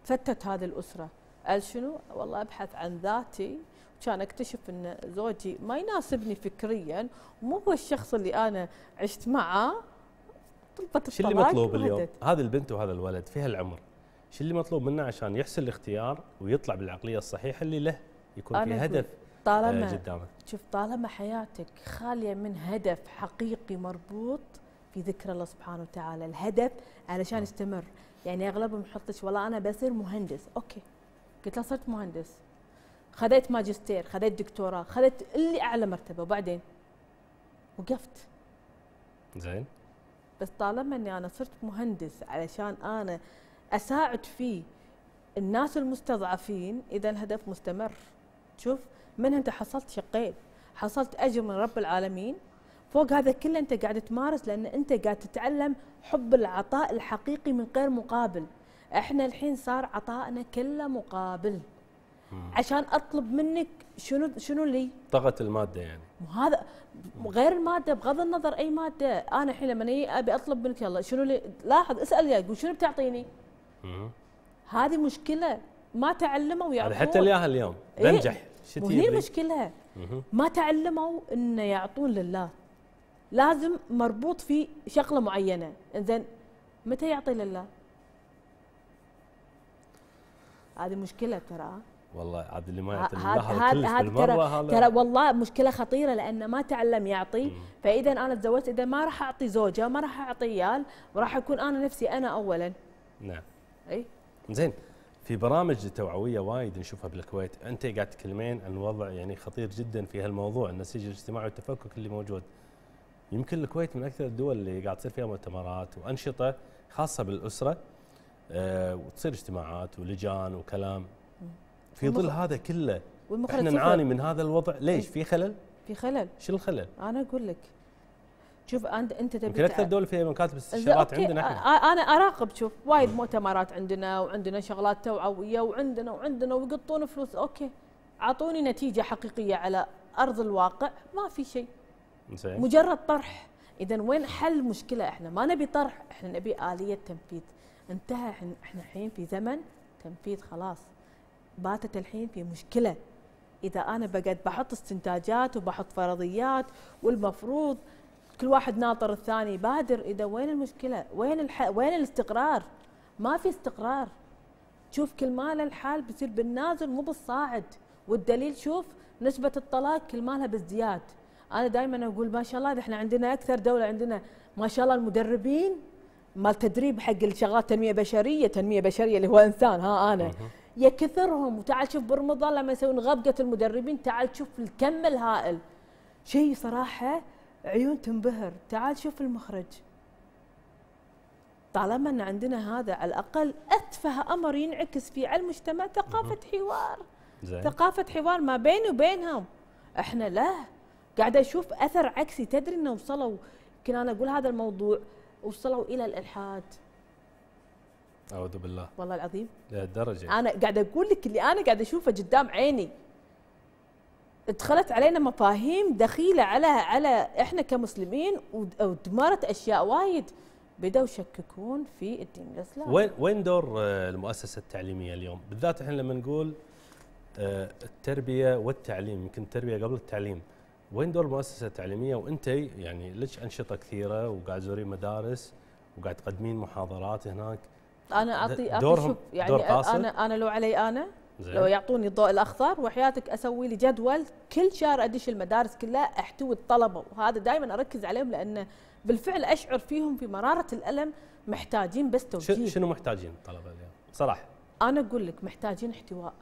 فتت هذه الاسره قال شنو؟ والله ابحث عن ذاتي كان اكتشف ان زوجي ما يناسبني فكريا مو هو الشخص اللي انا عشت معه طلبت الطلاق شو اللي مطلوب اليوم؟ هذه البنت وهذا الولد في هالعمر شو اللي مطلوب منه عشان يحسن الاختيار ويطلع بالعقليه الصحيحه اللي له يكون في هدف طالما آه، قدامه شوف طالما حياتك خاليه من هدف حقيقي مربوط في ذكر الله سبحانه وتعالى الهدف علشان آه. يستمر يعني اغلبهم يحطش والله انا بصير مهندس اوكي قلت له صرت مهندس خذيت ماجستير خذيت دكتوراه خذيت اللي اعلى مرتبه وبعدين وقفت زين بس طالما اني انا صرت مهندس علشان انا اساعد فيه الناس المستضعفين اذا الهدف مستمر شوف من انت حصلت شقين حصلت اجر من رب العالمين فوق هذا كله انت قاعد تمارس لان انت قاعد تتعلم حب العطاء الحقيقي من غير مقابل احنا الحين صار عطائنا كله مقابل عشان اطلب منك شنو شنو لي؟ طاقة المادة يعني وهذا غير المادة بغض النظر اي مادة، انا الحين لما ابي اطلب منك يلا شنو لي؟ لاحظ اسال يا شنو بتعطيني؟ هذه مشكله ما تعلموا يعطون حتى الياها اليوم إيه. بنجح إيه؟ وهي مشكلها ما تعلموا انه يعطون لله لازم مربوط في شغله معينه زين متى يعطي لله هذه مشكله ترى والله عاد اللي ما يعطي لله هذا هذا ترى ترى والله مشكله خطيره لانه ما تعلم يعطي فاذا انا تزوجت اذا ما راح اعطي زوجه ما راح اعطي عيال وراح اكون انا نفسي انا اولا نعم اي زين في برامج توعويه وايد نشوفها بالكويت انت قاعد تتكلمين عن وضع يعني خطير جدا في هالموضوع النسيج الاجتماعي والتفكك اللي موجود يمكن الكويت من اكثر الدول اللي قاعد تصير فيها مؤتمرات وانشطه خاصه بالاسره أه وتصير اجتماعات ولجان وكلام في ظل هذا كله احنا نعاني من هذا الوضع ليش في خلل في خلل شو الخلل انا اقول لك شوف انت انت تبي يمكن اكثر دوله فيها مكاتب استشارات عندنا احنا انا اراقب شوف وايد مؤتمرات عندنا وعندنا شغلات توعويه وعندنا وعندنا ويقطون فلوس اوكي اعطوني نتيجه حقيقيه على ارض الواقع ما في شيء زين مجرد طرح اذا وين حل مشكله احنا ما نبي طرح احنا نبي اليه تنفيذ انتهى احنا الحين في زمن تنفيذ خلاص باتت الحين في مشكله اذا انا بقعد بحط استنتاجات وبحط فرضيات والمفروض كل واحد ناطر الثاني بادر اذا وين المشكله وين الح... وين الاستقرار ما في استقرار شوف كل ماله الحال بيصير بالنازل مو بالصاعد والدليل شوف نسبه الطلاق كل مالها بالزياد انا دائما اقول ما شاء الله احنا عندنا اكثر دوله عندنا ما شاء الله المدربين مال تدريب حق الشغلات تنميه بشريه تنميه بشريه اللي هو انسان ها انا يا كثرهم وتعال شوف برمضان لما يسوون غبقه المدربين تعال شوف الكم الهائل شيء صراحه عيون تنبهر تعال شوف المخرج طالما ان عندنا هذا على الاقل اتفه امر ينعكس في على المجتمع ثقافه حوار زين. ثقافه حوار ما بيني وبينهم احنا لا قاعده اشوف اثر عكسي تدري انه وصلوا يمكن انا اقول هذا الموضوع وصلوا الى الالحاد اعوذ بالله والله العظيم لهالدرجه انا قاعده اقول لك اللي انا قاعده اشوفه قدام عيني دخلت علينا مفاهيم دخيله على على احنا كمسلمين ودمرت اشياء وايد بدأوا يشككون في الدين الاسلامي. وين وين دور آه، المؤسسه التعليميه اليوم؟ بالذات احنا لما نقول آه، التربيه والتعليم يمكن التربيه قبل التعليم. وين دور المؤسسه التعليميه وانت يعني لك انشطه كثيره وقاعد تزورين مدارس وقاعد تقدمين محاضرات هناك. انا اعطي اعطي شوف يعني دور انا انا لو علي انا زي. لو يعطوني الضوء الاخضر وحياتك اسوي لي جدول كل شهر ادش المدارس كلها احتوي الطلبه وهذا دائما اركز عليهم لانه بالفعل اشعر فيهم في مراره الالم محتاجين بس توجيه شنو محتاجين الطلبه اليوم صراحه انا اقول لك محتاجين احتواء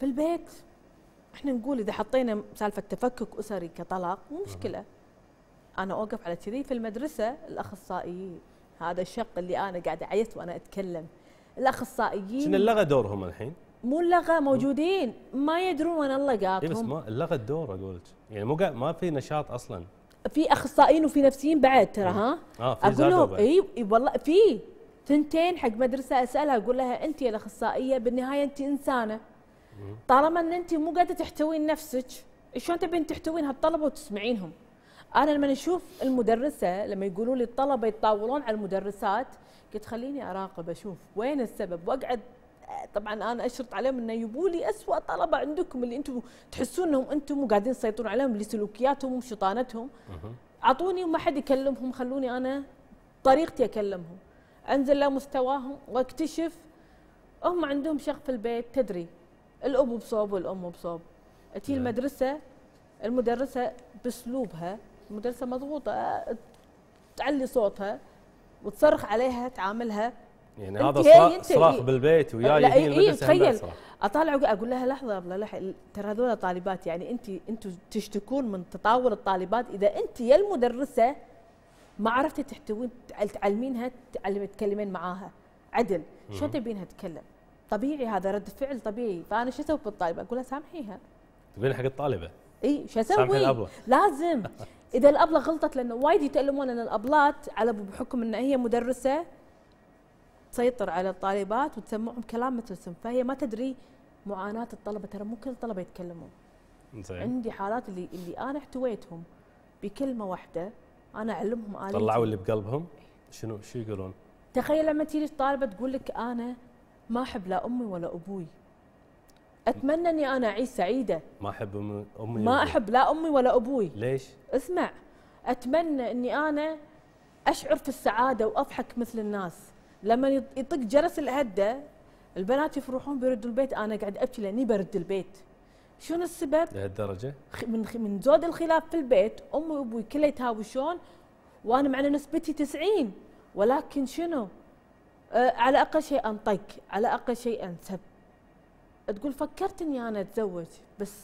في البيت احنا نقول اذا حطينا سالفه تفكك اسري كطلاق مو مشكله انا اوقف على كذي في المدرسه الاخصائيين هذا الشق اللي انا قاعده اعيط وانا اتكلم الاخصائيين شنو اللغى دورهم الحين؟ مو اللغة موجودين ما يدرون وين الله قاطهم بس ما اللغة الدور اقول لك يعني مو ما في نشاط اصلا في اخصائيين وفي نفسيين بعد ترى ها اه في اقول اي إيه، والله في ثنتين حق مدرسه اسالها اقول لها انت يا الاخصائيه بالنهايه انت انسانه طالما ان انت مو قاعده تحتوين نفسك شلون تبين تحتوين هالطلبه وتسمعينهم انا لما اشوف المدرسه لما يقولوا لي الطلبه يتطاولون على المدرسات قلت خليني اراقب اشوف وين السبب واقعد طبعا انا اشرط عليهم انه يبوا لي اسوء طلبه عندكم اللي انتم تحسون انهم انتم قاعدين تسيطرون عليهم لسلوكياتهم وشيطانتهم اعطوني وما حد يكلمهم خلوني انا طريقتي اكلمهم انزل لمستواهم واكتشف هم عندهم شغف في البيت تدري الاب بصوب والام بصوب تي نعم. المدرسه المدرسه باسلوبها المدرسه مضغوطه تعلي صوتها وتصرخ عليها تعاملها يعني هذا صراخ, صراخ بالبيت وياي لا إيه تخيل اطالع اقول لها لحظه يا لح ترى هذول طالبات يعني انت انتم تشتكون من تطاول الطالبات اذا انت يا المدرسه ما عرفتي تحتوين تعلمينها تعلم تكلمين معاها عدل شو تبينها تتكلم؟ طبيعي هذا رد فعل طبيعي فانا شو اسوي بالطالبه؟ اقول لها سامحيها تقولين حق الطالبه اي شو اسوي؟ لازم اذا الابله غلطت لانه وايد يتالمون ان الابلات على بحكم ان هي مدرسه تسيطر على الطالبات وتسمعهم كلام سم فهي ما تدري معاناه الطلبه ترى مو كل الطلبه يتكلمون زين عندي حالات اللي اللي انا احتويتهم بكلمه واحده انا اعلمهم آلية طلعوا اللي بقلبهم شنو شو يقولون؟ تخيل لما تجي طالبه تقول لك انا ما احب لا امي ولا ابوي اتمنى اني انا اعيش سعيده ما احب امي ما احب لا امي ولا ابوي ليش اسمع اتمنى اني انا اشعر في السعاده واضحك مثل الناس لما يطق جرس الهده البنات يفرحون بيردوا البيت انا قاعد ابكي لاني برد البيت شنو السبب؟ لهالدرجة؟ من من زود الخلاف في البيت امي وابوي كله يتهاوشون وانا مع نسبتي 90 ولكن شنو؟ أه على اقل شيء انطق، على اقل شيء انسب، تقول فكرت اني انا اتزوج بس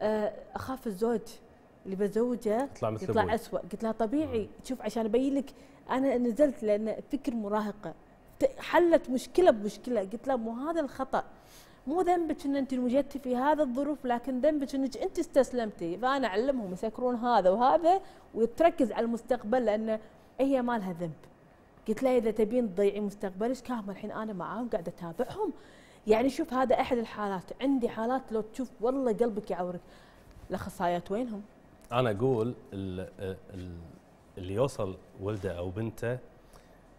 آه، اخاف الزوج اللي بزوجه يطلع يطلع اسوء قلت لها طبيعي مم. شوف عشان ابين لك انا نزلت لان فكر مراهقه حلت مشكله بمشكله قلت لها مو هذا الخطا مو ذنبك ان انت وجدتي في هذا الظروف لكن ذنبك انك انت استسلمتي فانا اعلمهم يسكرون هذا وهذا وتركز على المستقبل لان هي ما لها ذنب قلت لها اذا تبين تضيعين مستقبلك كامل الحين انا معاهم قاعده اتابعهم يعني شوف هذا احد الحالات عندي حالات لو تشوف والله قلبك يعورك الاخصائيات وينهم انا اقول اللي يوصل ولده او بنته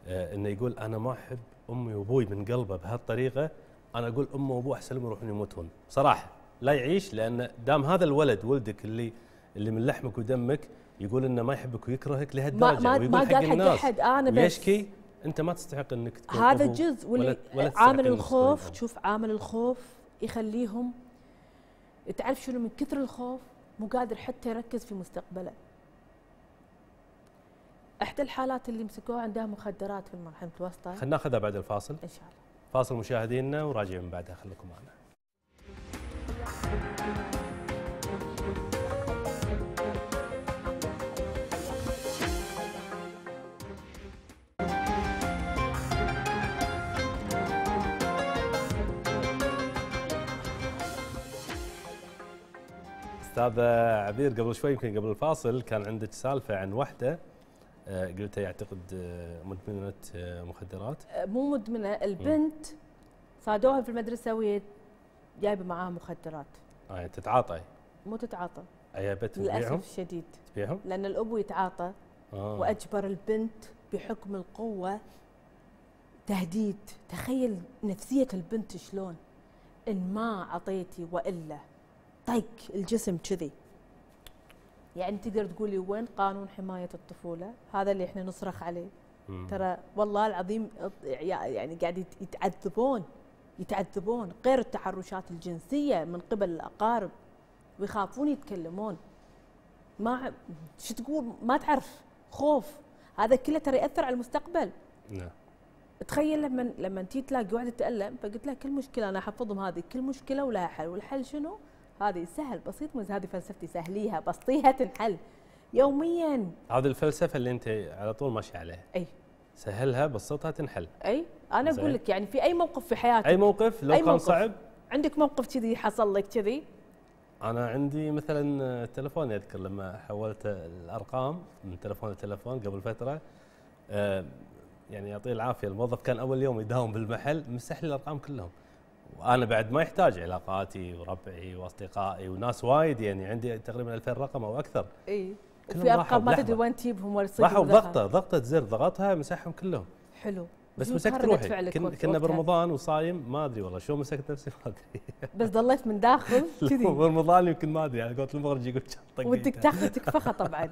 آه، انه يقول انا ما احب امي وابوي من قلبه بهالطريقه انا اقول امه وابوه احسن لهم يروحون يموتون صراحه لا يعيش لان دام هذا الولد ولدك اللي اللي من لحمك ودمك يقول انه ما يحبك ويكرهك لهالدرجه ما ما, قال حق احد انا بس ويشكي انت ما تستحق انك تكون هذا جزء ولا, ولا عامل الخوف تشوف عامل الخوف يخليهم تعرف شنو من كثر الخوف مو قادر حتى يركز في مستقبله احدى الحالات اللي مسكوها عندها مخدرات في المرحله المتوسطه خلينا ناخذها بعد الفاصل ان شاء الله فاصل مشاهدينا وراجعين من بعدها خليكم معنا استاذ عبير قبل شوي يمكن قبل الفاصل كان عندك سالفه عن وحده آه، قلتها يعتقد آه، مدمنه آه، مخدرات مو مدمنه البنت صادوها في المدرسه وهي جايبه معاها مخدرات آه يعني تتعاطى مو تتعاطى عيبت للاسف الشديد تبيعهم لان الابو يتعاطى آه. واجبر البنت بحكم القوه تهديد تخيل نفسيه البنت شلون ان ما اعطيتي والا طايق الجسم كذي يعني تقدر تقولي وين قانون حمايه الطفوله هذا اللي احنا نصرخ عليه مم. ترى والله العظيم يعني قاعد يتعذبون يتعذبون غير التحرشات الجنسيه من قبل الاقارب ويخافون يتكلمون ما شو تقول ما تعرف خوف هذا كله ترى ياثر على المستقبل نعم تخيل لما لما تيجي تلاقي واحد يتألم فقلت لها كل مشكله انا احفظهم هذه كل مشكله ولها حل والحل شنو؟ هذه سهل بسيط مو هذه فلسفتي سهليها بسطيها تنحل يوميا هذه الفلسفه اللي انت على طول ماشي عليها اي سهلها بسطها تنحل اي انا اقول لك يعني في اي موقف في حياتك اي موقف لو أي كان موقف. صعب عندك موقف كذي حصل لك كذي انا عندي مثلا تلفون اذكر لما حولت الارقام من تلفون لتلفون قبل فتره آه، يعني يعطيه العافيه الموظف كان اول يوم يداوم بالمحل مسح لي الارقام كلهم وانا بعد ما يحتاج علاقاتي وربعي واصدقائي وناس وايد يعني عندي تقريبا 2000 رقم او اكثر اي في ارقام ما تدري وين تجيبهم ولا تصير راحوا ضغطه ضغطه زر ضغطها مسحهم كلهم حلو بس مسكت روحي كن كنا برمضان وصايم ما ادري والله شو مسكت نفسي ما ادري بس ضليت من داخل كذي برمضان يمكن ما ادري على قولة المخرج يقول ودك تاخذ تكفخه طبعا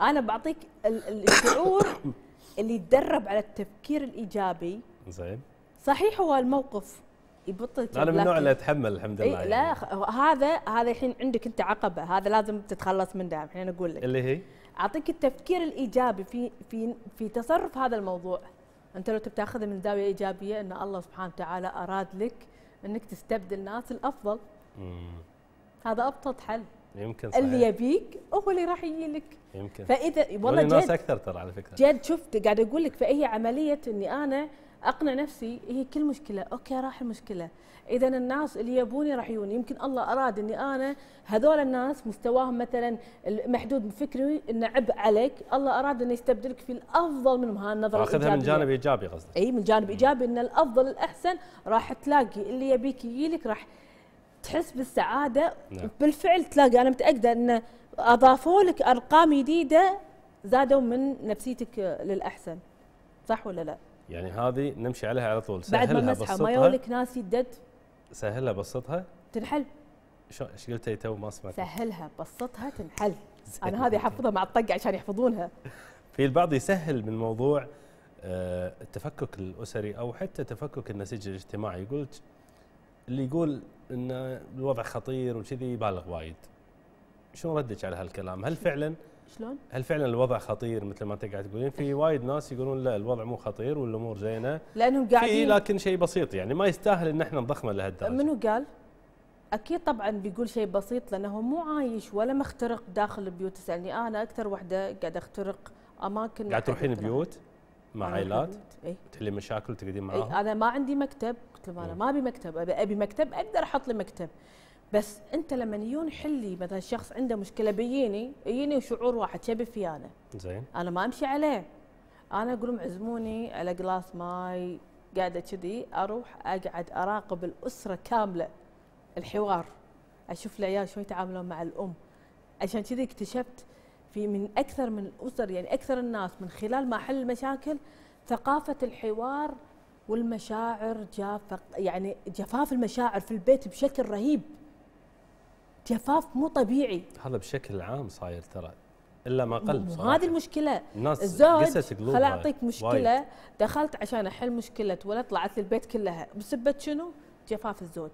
انا بعطيك الشعور اللي يتدرب على التفكير الايجابي زين صحيح هو الموقف يبطل انا من النوع اللي اتحمل الحمد لله إيه لا يعني. هذا هذا الحين عندك انت عقبه هذا لازم تتخلص منه الحين اقول لك اللي هي اعطيك التفكير الايجابي في في في تصرف هذا الموضوع انت لو تبتاخذه من زاويه ايجابيه ان الله سبحانه وتعالى اراد لك انك تستبدل ناس الافضل مم. هذا ابسط حل يمكن صحيح. اللي يبيك هو اللي راح يجي لك يمكن فاذا والله جد اكثر ترى على فكره جد شفت قاعد اقول لك فهي عمليه اني انا اقنع نفسي هي كل مشكله اوكي راح المشكله اذا الناس اللي يبوني راح يجوني يمكن الله اراد اني انا هذول الناس مستواهم مثلا محدود فكري انه عبء عليك الله اراد انه يستبدلك في الافضل منهم هاي النظره اخذها من جانب ايجابي قصدك اي من جانب ايجابي ان الافضل الاحسن راح تلاقي اللي يبيك يجيلك راح تحس بالسعاده نعم. بالفعل تلاقي انا متاكده ان اضافوا لك ارقام جديده زادوا من نفسيتك للاحسن صح ولا لا؟ يعني هذه نمشي عليها على طول بعد ما مسحه ما يولك ناس يدد سهلها بسطها تنحل شو ايش قلتي تو ما سمعت سهلها بسطها تنحل انا هذه احفظها مع الطق عشان يحفظونها في البعض يسهل من موضوع آه، التفكك الاسري او حتى تفكك النسيج الاجتماعي يقول اللي يقول ان الوضع خطير وكذي يبالغ وايد شنو ردك على هالكلام هل فعلا شلون؟ هل فعلا الوضع خطير مثل ما انت قاعد تقولين؟ في وايد ناس يقولون لا الوضع مو خطير والامور زينه لانهم قاعدين لكن شيء بسيط يعني ما يستاهل ان احنا نضخمه لهالدرجه منو قال؟ اكيد طبعا بيقول شيء بسيط لانه هو مو عايش ولا مخترق داخل البيوت تسالني انا اكثر وحده قاعده اخترق اماكن قاعد تروحين بيوت مع عائلات إيه؟ تحلي مشاكل تقعدين إيه، معاهم إيه؟ انا ما عندي مكتب قلت لهم انا إيه. ما ابي مكتب ابي مكتب اقدر احط لي مكتب بس انت لما يجون يحلي مثلا شخص عنده مشكله بيجيني يجيني شعور واحد شبي في انا زين انا ما امشي عليه انا اقول لهم عزموني على جلاس ماي قاعده كذي اروح اقعد اراقب الاسره كامله الحوار اشوف العيال شلون يتعاملون مع الام عشان كذي اكتشفت في من اكثر من الاسر يعني اكثر الناس من خلال ما احل المشاكل ثقافه الحوار والمشاعر جاف يعني جفاف المشاعر في البيت بشكل رهيب جفاف مو طبيعي هذا بشكل عام صاير ترى الا ما قل هذه المشكله الناس الزوج خل اعطيك مشكله وايد. دخلت عشان احل مشكله ولا طلعت لي البيت كلها بسبه شنو؟ جفاف الزوج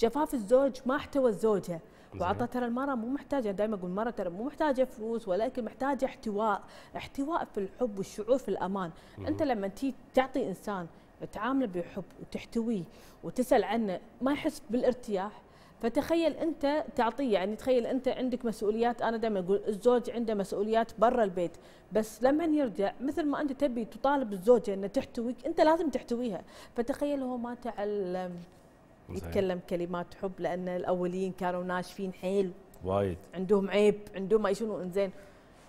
جفاف الزوج ما احتوى الزوجه وعطى ترى المراه مو محتاجه دائما اقول المراه ترى مو محتاجه فلوس ولكن محتاجه احتواء احتواء في الحب والشعور في الامان مم. انت لما تيجي تعطي انسان تعامله بحب وتحتويه وتسال عنه ما يحس بالارتياح فتخيل انت تعطيه يعني تخيل انت عندك مسؤوليات انا دائما اقول الزوج عنده مسؤوليات برا البيت بس لما يرجع مثل ما انت تبي تطالب الزوجه انها تحتويك انت لازم تحتويها فتخيل هو ما تعلم يتكلم كلمات حب لان الاولين كانوا ناشفين حيل وايد عندهم عيب عندهم ما شنو انزين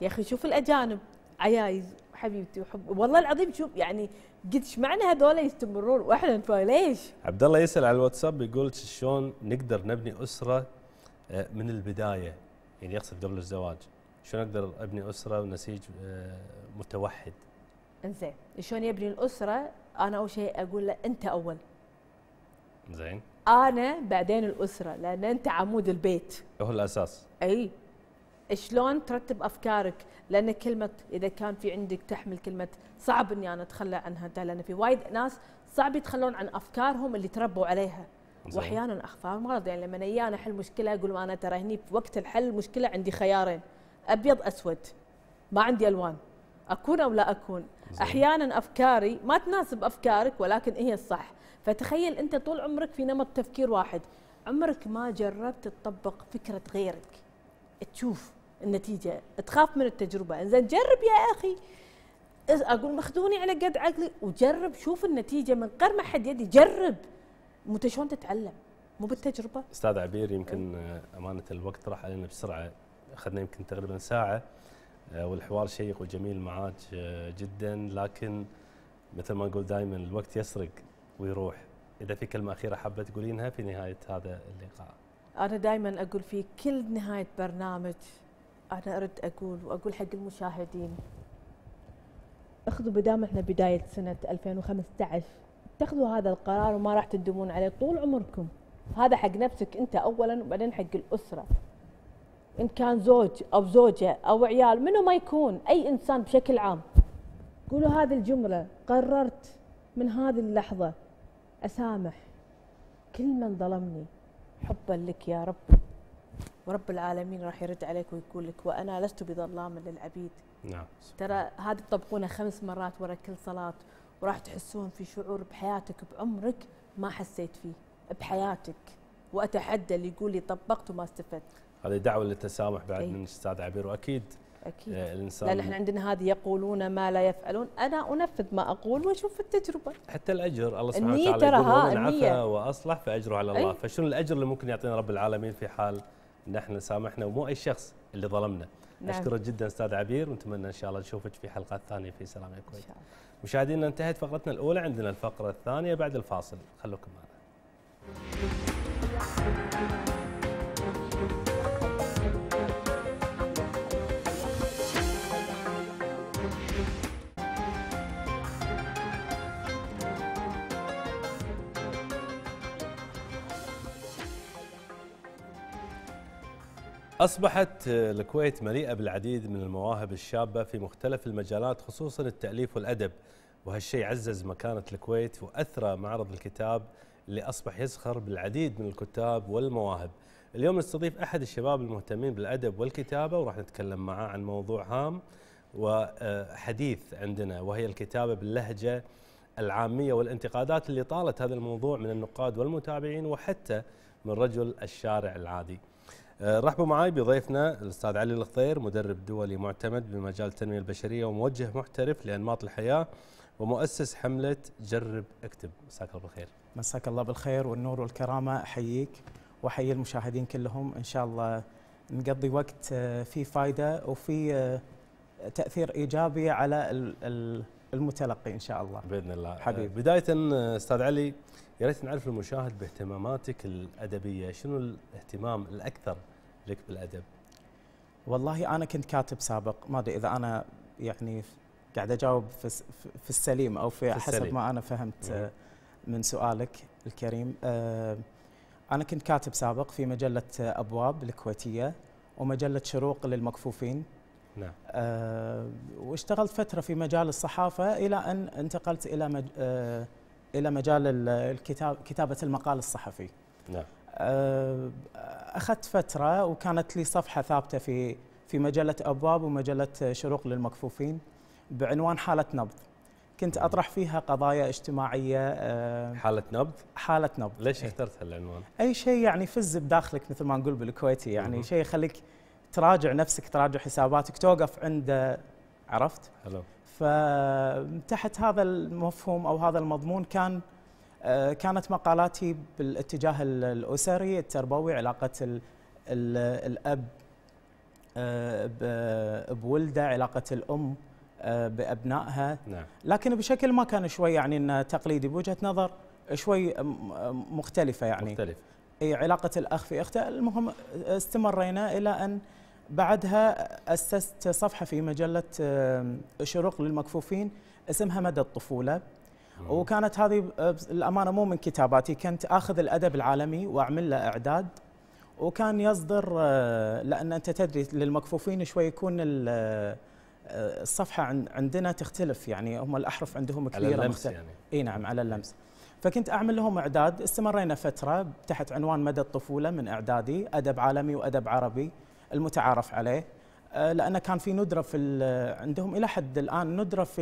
يا اخي شوف الاجانب عيايز حبيبتي وحب والله العظيم شوف يعني قلت ايش معنى هذول يستمرون واحنا ليش؟ عبد الله يسال على الواتساب يقول شلون نقدر نبني اسره آه، من البدايه يعني يقصد قبل الزواج شلون اقدر ابني اسره ونسيج آه، متوحد؟ انزين شلون يبني الاسره؟ انا اول شيء اقول له انت اول زين انا بعدين الاسره لان انت عمود البيت هو الاساس اي شلون ترتب افكارك لان كلمه اذا كان في عندك تحمل كلمه صعب اني انا اتخلى عنها لان في وايد ناس صعب يتخلون عن افكارهم اللي تربوا عليها واحيانا افكار مرض يعني لما انا احل مشكله اقول انا ترى هني في وقت الحل المشكله عندي خيارين ابيض اسود ما عندي الوان اكون او لا اكون زي. احيانا افكاري ما تناسب افكارك ولكن هي إيه الصح فتخيل انت طول عمرك في نمط تفكير واحد عمرك ما جربت تطبق فكره غيرك تشوف النتيجه تخاف من التجربه انزين جرب يا اخي اقول مخذوني على قد عقلي وجرب شوف النتيجه من غير ما حد يدي جرب وانت شلون تتعلم مو بالتجربه استاذ عبير يمكن آه، امانه الوقت راح علينا بسرعه اخذنا يمكن تقريبا ساعه آه، والحوار شيق وجميل معاك آه، جدا لكن مثل ما نقول دائما الوقت يسرق ويروح اذا في كلمه اخيره حابه تقولينها في نهايه هذا اللقاء انا دائما اقول في كل نهايه برنامج انا ارد اقول واقول حق المشاهدين اخذوا بدام احنا بدايه سنه 2015 اتخذوا هذا القرار وما راح تندمون عليه طول عمركم هذا حق نفسك انت اولا وبعدين حق الاسره ان كان زوج او زوجه او عيال منو ما يكون اي انسان بشكل عام قولوا هذه الجمله قررت من هذه اللحظه اسامح كل من ظلمني حبا لك يا رب ورب العالمين راح يرد عليك ويقول لك وانا لست بظلام للعبيد نعم ترى هذه تطبقونها خمس مرات ورا كل صلاه وراح تحسون في شعور بحياتك بعمرك ما حسيت فيه بحياتك واتحدى اللي يقول لي طبقت وما استفدت هذه دعوه للتسامح بعد أي. من الاستاذ عبير واكيد اكيد آه، الانسان لان احنا عندنا هذه يقولون ما لا يفعلون انا انفذ ما اقول واشوف التجربه حتى الاجر الله سبحانه وتعالى يقول من عفا واصلح فاجره على إيه. الله فشنو الاجر اللي ممكن يعطينا رب العالمين في حال نحن سامحنا ومو اي شخص اللي ظلمنا نعم. اشكرك جدا استاذ عبير ونتمنى ان شاء الله نشوفك في حلقات ثانيه في سلام يا كويت مشاهدينا انتهت فقرتنا الاولى عندنا الفقره الثانيه بعد الفاصل خلوكم معنا Thank you. أصبحت آه، الكويت مليئة بالعديد من المواهب الشابة في مختلف المجالات خصوصا التأليف والأدب وهالشيء عزز مكانة الكويت وأثرى معرض الكتاب اللي أصبح يزخر بالعديد من الكتاب والمواهب اليوم نستضيف أحد الشباب المهتمين بالأدب والكتابة وراح نتكلم معاه عن موضوع هام وحديث آه، عندنا وهي الكتابة باللهجة العامية والانتقادات اللي طالت هذا الموضوع من النقاد والمتابعين وحتى من رجل الشارع العادي آه، رحبوا معي بضيفنا الاستاذ علي الخطير مدرب دولي معتمد بمجال التنميه البشريه وموجه محترف لانماط الحياه ومؤسس حمله جرب اكتب مساك الله بالخير مساك الله بالخير والنور والكرامه احييك واحيي المشاهدين كلهم ان شاء الله نقضي وقت فيه آه، فائده وفي آه، تاثير ايجابي على المتلقي ان شاء الله باذن الله حبيبي بدايه استاذ علي يا ريت نعرف المشاهد باهتماماتك الادبيه شنو الاهتمام الاكثر تفرق بالادب؟ والله انا كنت كاتب سابق ما ادري اذا انا يعني قاعد اجاوب في, في السليم او في, في حسب السليم. ما انا فهمت مم. نعم. آه، من سؤالك الكريم آه، انا كنت كاتب سابق في مجله ابواب الكويتيه ومجله شروق للمكفوفين نعم آه، واشتغلت فتره في مجال الصحافه الى ان انتقلت الى مج... الى مجال الكتاب كتابه المقال الصحفي نعم آه، اخذت فتره وكانت لي صفحه ثابته في في مجله ابواب ومجله شروق للمكفوفين بعنوان حاله نبض كنت اطرح فيها قضايا اجتماعيه آه، حاله نبض حاله نبض ليش إيه. اخترت هالعنوان اي شيء يعني فز بداخلك مثل ما نقول بالكويتي يعني شيء يخليك تراجع نفسك تراجع حساباتك توقف عند عرفت حلو فتحت هذا المفهوم او هذا المضمون كان آه، كانت مقالاتي بالاتجاه الأسري التربوي علاقة الأب آه، بولده علاقة الأم آه، بأبنائها نعم. لكن بشكل ما كان شوي يعني إنه تقليدي بوجهة نظر شوي مختلفة يعني مختلف. علاقة الأخ في أخته المهم استمرينا إلى أن بعدها أسست صفحة في مجلة شروق للمكفوفين اسمها مدى الطفولة وكانت هذه أه، الامانه مو من كتاباتي كنت اخذ الادب العالمي واعمل له اعداد وكان يصدر أه، لان انت تدري للمكفوفين شوي يكون أه، الصفحه عندنا تختلف يعني هم الاحرف عندهم كبيره على اللمس يعني اي نعم على اللمس فكنت اعمل لهم اعداد استمرينا فتره تحت عنوان مدى الطفوله من اعدادي ادب عالمي وادب عربي المتعارف عليه لانه كان في ندره في عندهم الى حد الان ندره في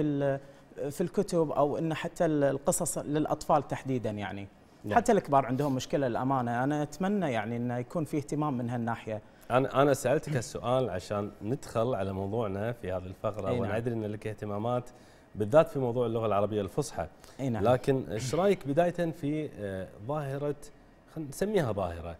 في الكتب او انه حتى القصص للاطفال تحديدا يعني نعم. حتى الكبار عندهم مشكله الامانه انا اتمنى يعني انه يكون في اهتمام من هالناحيه انا انا سالتك السؤال عشان ندخل على موضوعنا في هذه الفقره إيه وانا نعم. ادري ان لك اهتمامات بالذات في موضوع اللغه العربيه الفصحى نعم. لكن ايش رايك بدايه في آه، ظاهره خلينا نسميها ظاهره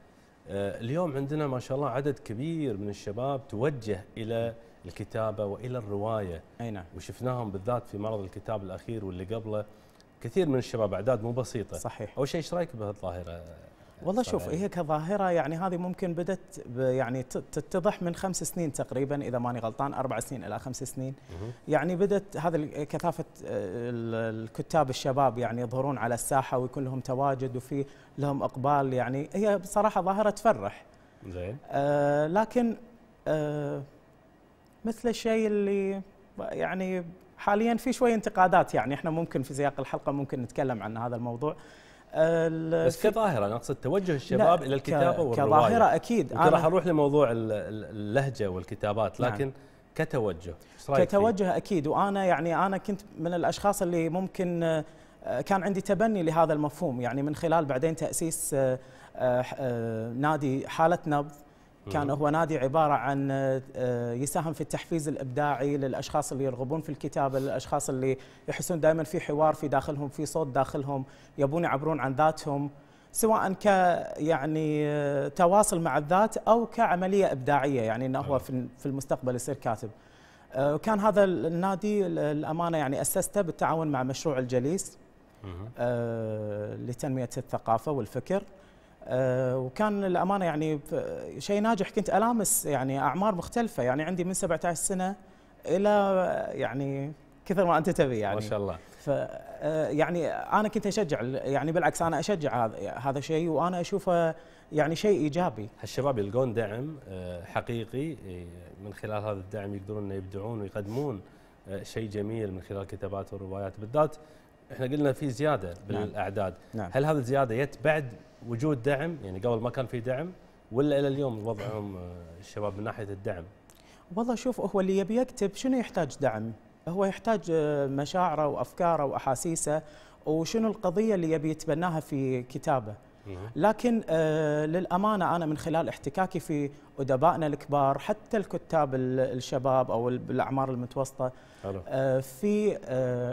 آه، اليوم عندنا ما شاء الله عدد كبير من الشباب توجه الى الكتابه والى الروايه اي نعم وشفناهم بالذات في مرض الكتاب الاخير واللي قبله كثير من الشباب اعداد مو بسيطه صحيح اول شيء ايش رايك بهالظاهره والله شوف هي كظاهرة يعني هذه ممكن بدات يعني تتضح من خمس سنين تقريبا إذا ماني غلطان أربع سنين إلى خمس سنين يعني بدات هذا كثافة آه، الكتاب الشباب يعني يظهرون على الساحة ويكون لهم تواجد وفي لهم إقبال يعني هي بصراحة ظاهرة تفرح زين آه لكن آه مثل الشيء اللي يعني حاليا في شوي انتقادات يعني احنا ممكن في سياق الحلقه ممكن نتكلم عن هذا الموضوع بس كظاهره انا اقصد توجه الشباب الى الكتابه والروايه كظاهره اكيد انا راح اروح لموضوع اللهجه والكتابات نعم. لكن نعم. كتوجه كتوجه فيه؟ اكيد وانا يعني انا كنت من الاشخاص اللي ممكن آه، كان عندي تبني لهذا المفهوم يعني من خلال بعدين تاسيس آه، آه، نادي حاله نبض كان هو نادي عبارة عن آه، آه، يساهم في التحفيز الإبداعي للأشخاص اللي يرغبون في الكتابة للأشخاص اللي يحسون دائما في حوار في داخلهم في صوت داخلهم يبون يعبرون عن ذاتهم سواء ك يعني آه، تواصل مع الذات أو كعملية إبداعية يعني أنه هو في المستقبل يصير كاتب كان هذا النادي الأمانة يعني أسسته بالتعاون مع مشروع الجليس لتنمية الثقافة والفكر آه، وكان الامانه يعني شيء ناجح كنت الامس يعني اعمار مختلفه يعني عندي من 17 سنه الى يعني كثر ما انت تبي يعني ما شاء الله ف آه، يعني انا كنت اشجع يعني بالعكس انا اشجع هذا هذا الشيء وانا اشوفه يعني شيء ايجابي الشباب يلقون دعم آه، حقيقي من خلال هذا الدعم يقدرون انه يبدعون ويقدمون شيء جميل من خلال كتابات والروايات بالذات احنا قلنا في زياده نعم. بالاعداد نعم. نعم. هل هذه الزياده جت بعد وجود دعم يعني قبل ما كان في دعم ولا الى اليوم وضعهم آه، الشباب من ناحيه الدعم؟ والله شوف هو اللي يبي يكتب شنو يحتاج دعم؟ هو يحتاج آه، مشاعره وافكاره واحاسيسه وشنو القضيه اللي يبي يتبناها في كتابه. لكن آه، للامانه انا من خلال احتكاكي في ادبائنا الكبار حتى الكتاب الشباب او بالاعمار المتوسطه في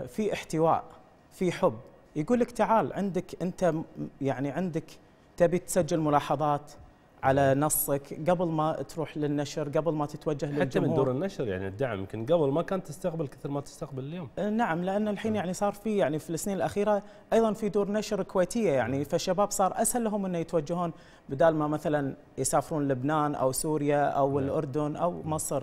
في احتواء في حب يقول لك تعال عندك انت يعني عندك تبي تسجل ملاحظات على نصك قبل ما تروح للنشر قبل ما تتوجه حتى للجمهور حتى من دور النشر يعني الدعم يمكن قبل ما كانت تستقبل كثر ما تستقبل اليوم أه، نعم لان الحين نعم. يعني صار في يعني في السنين الاخيره ايضا في دور نشر كويتيه يعني نعم. فالشباب صار اسهل لهم انه يتوجهون بدال ما مثلا يسافرون لبنان او سوريا او نعم. الاردن او مصر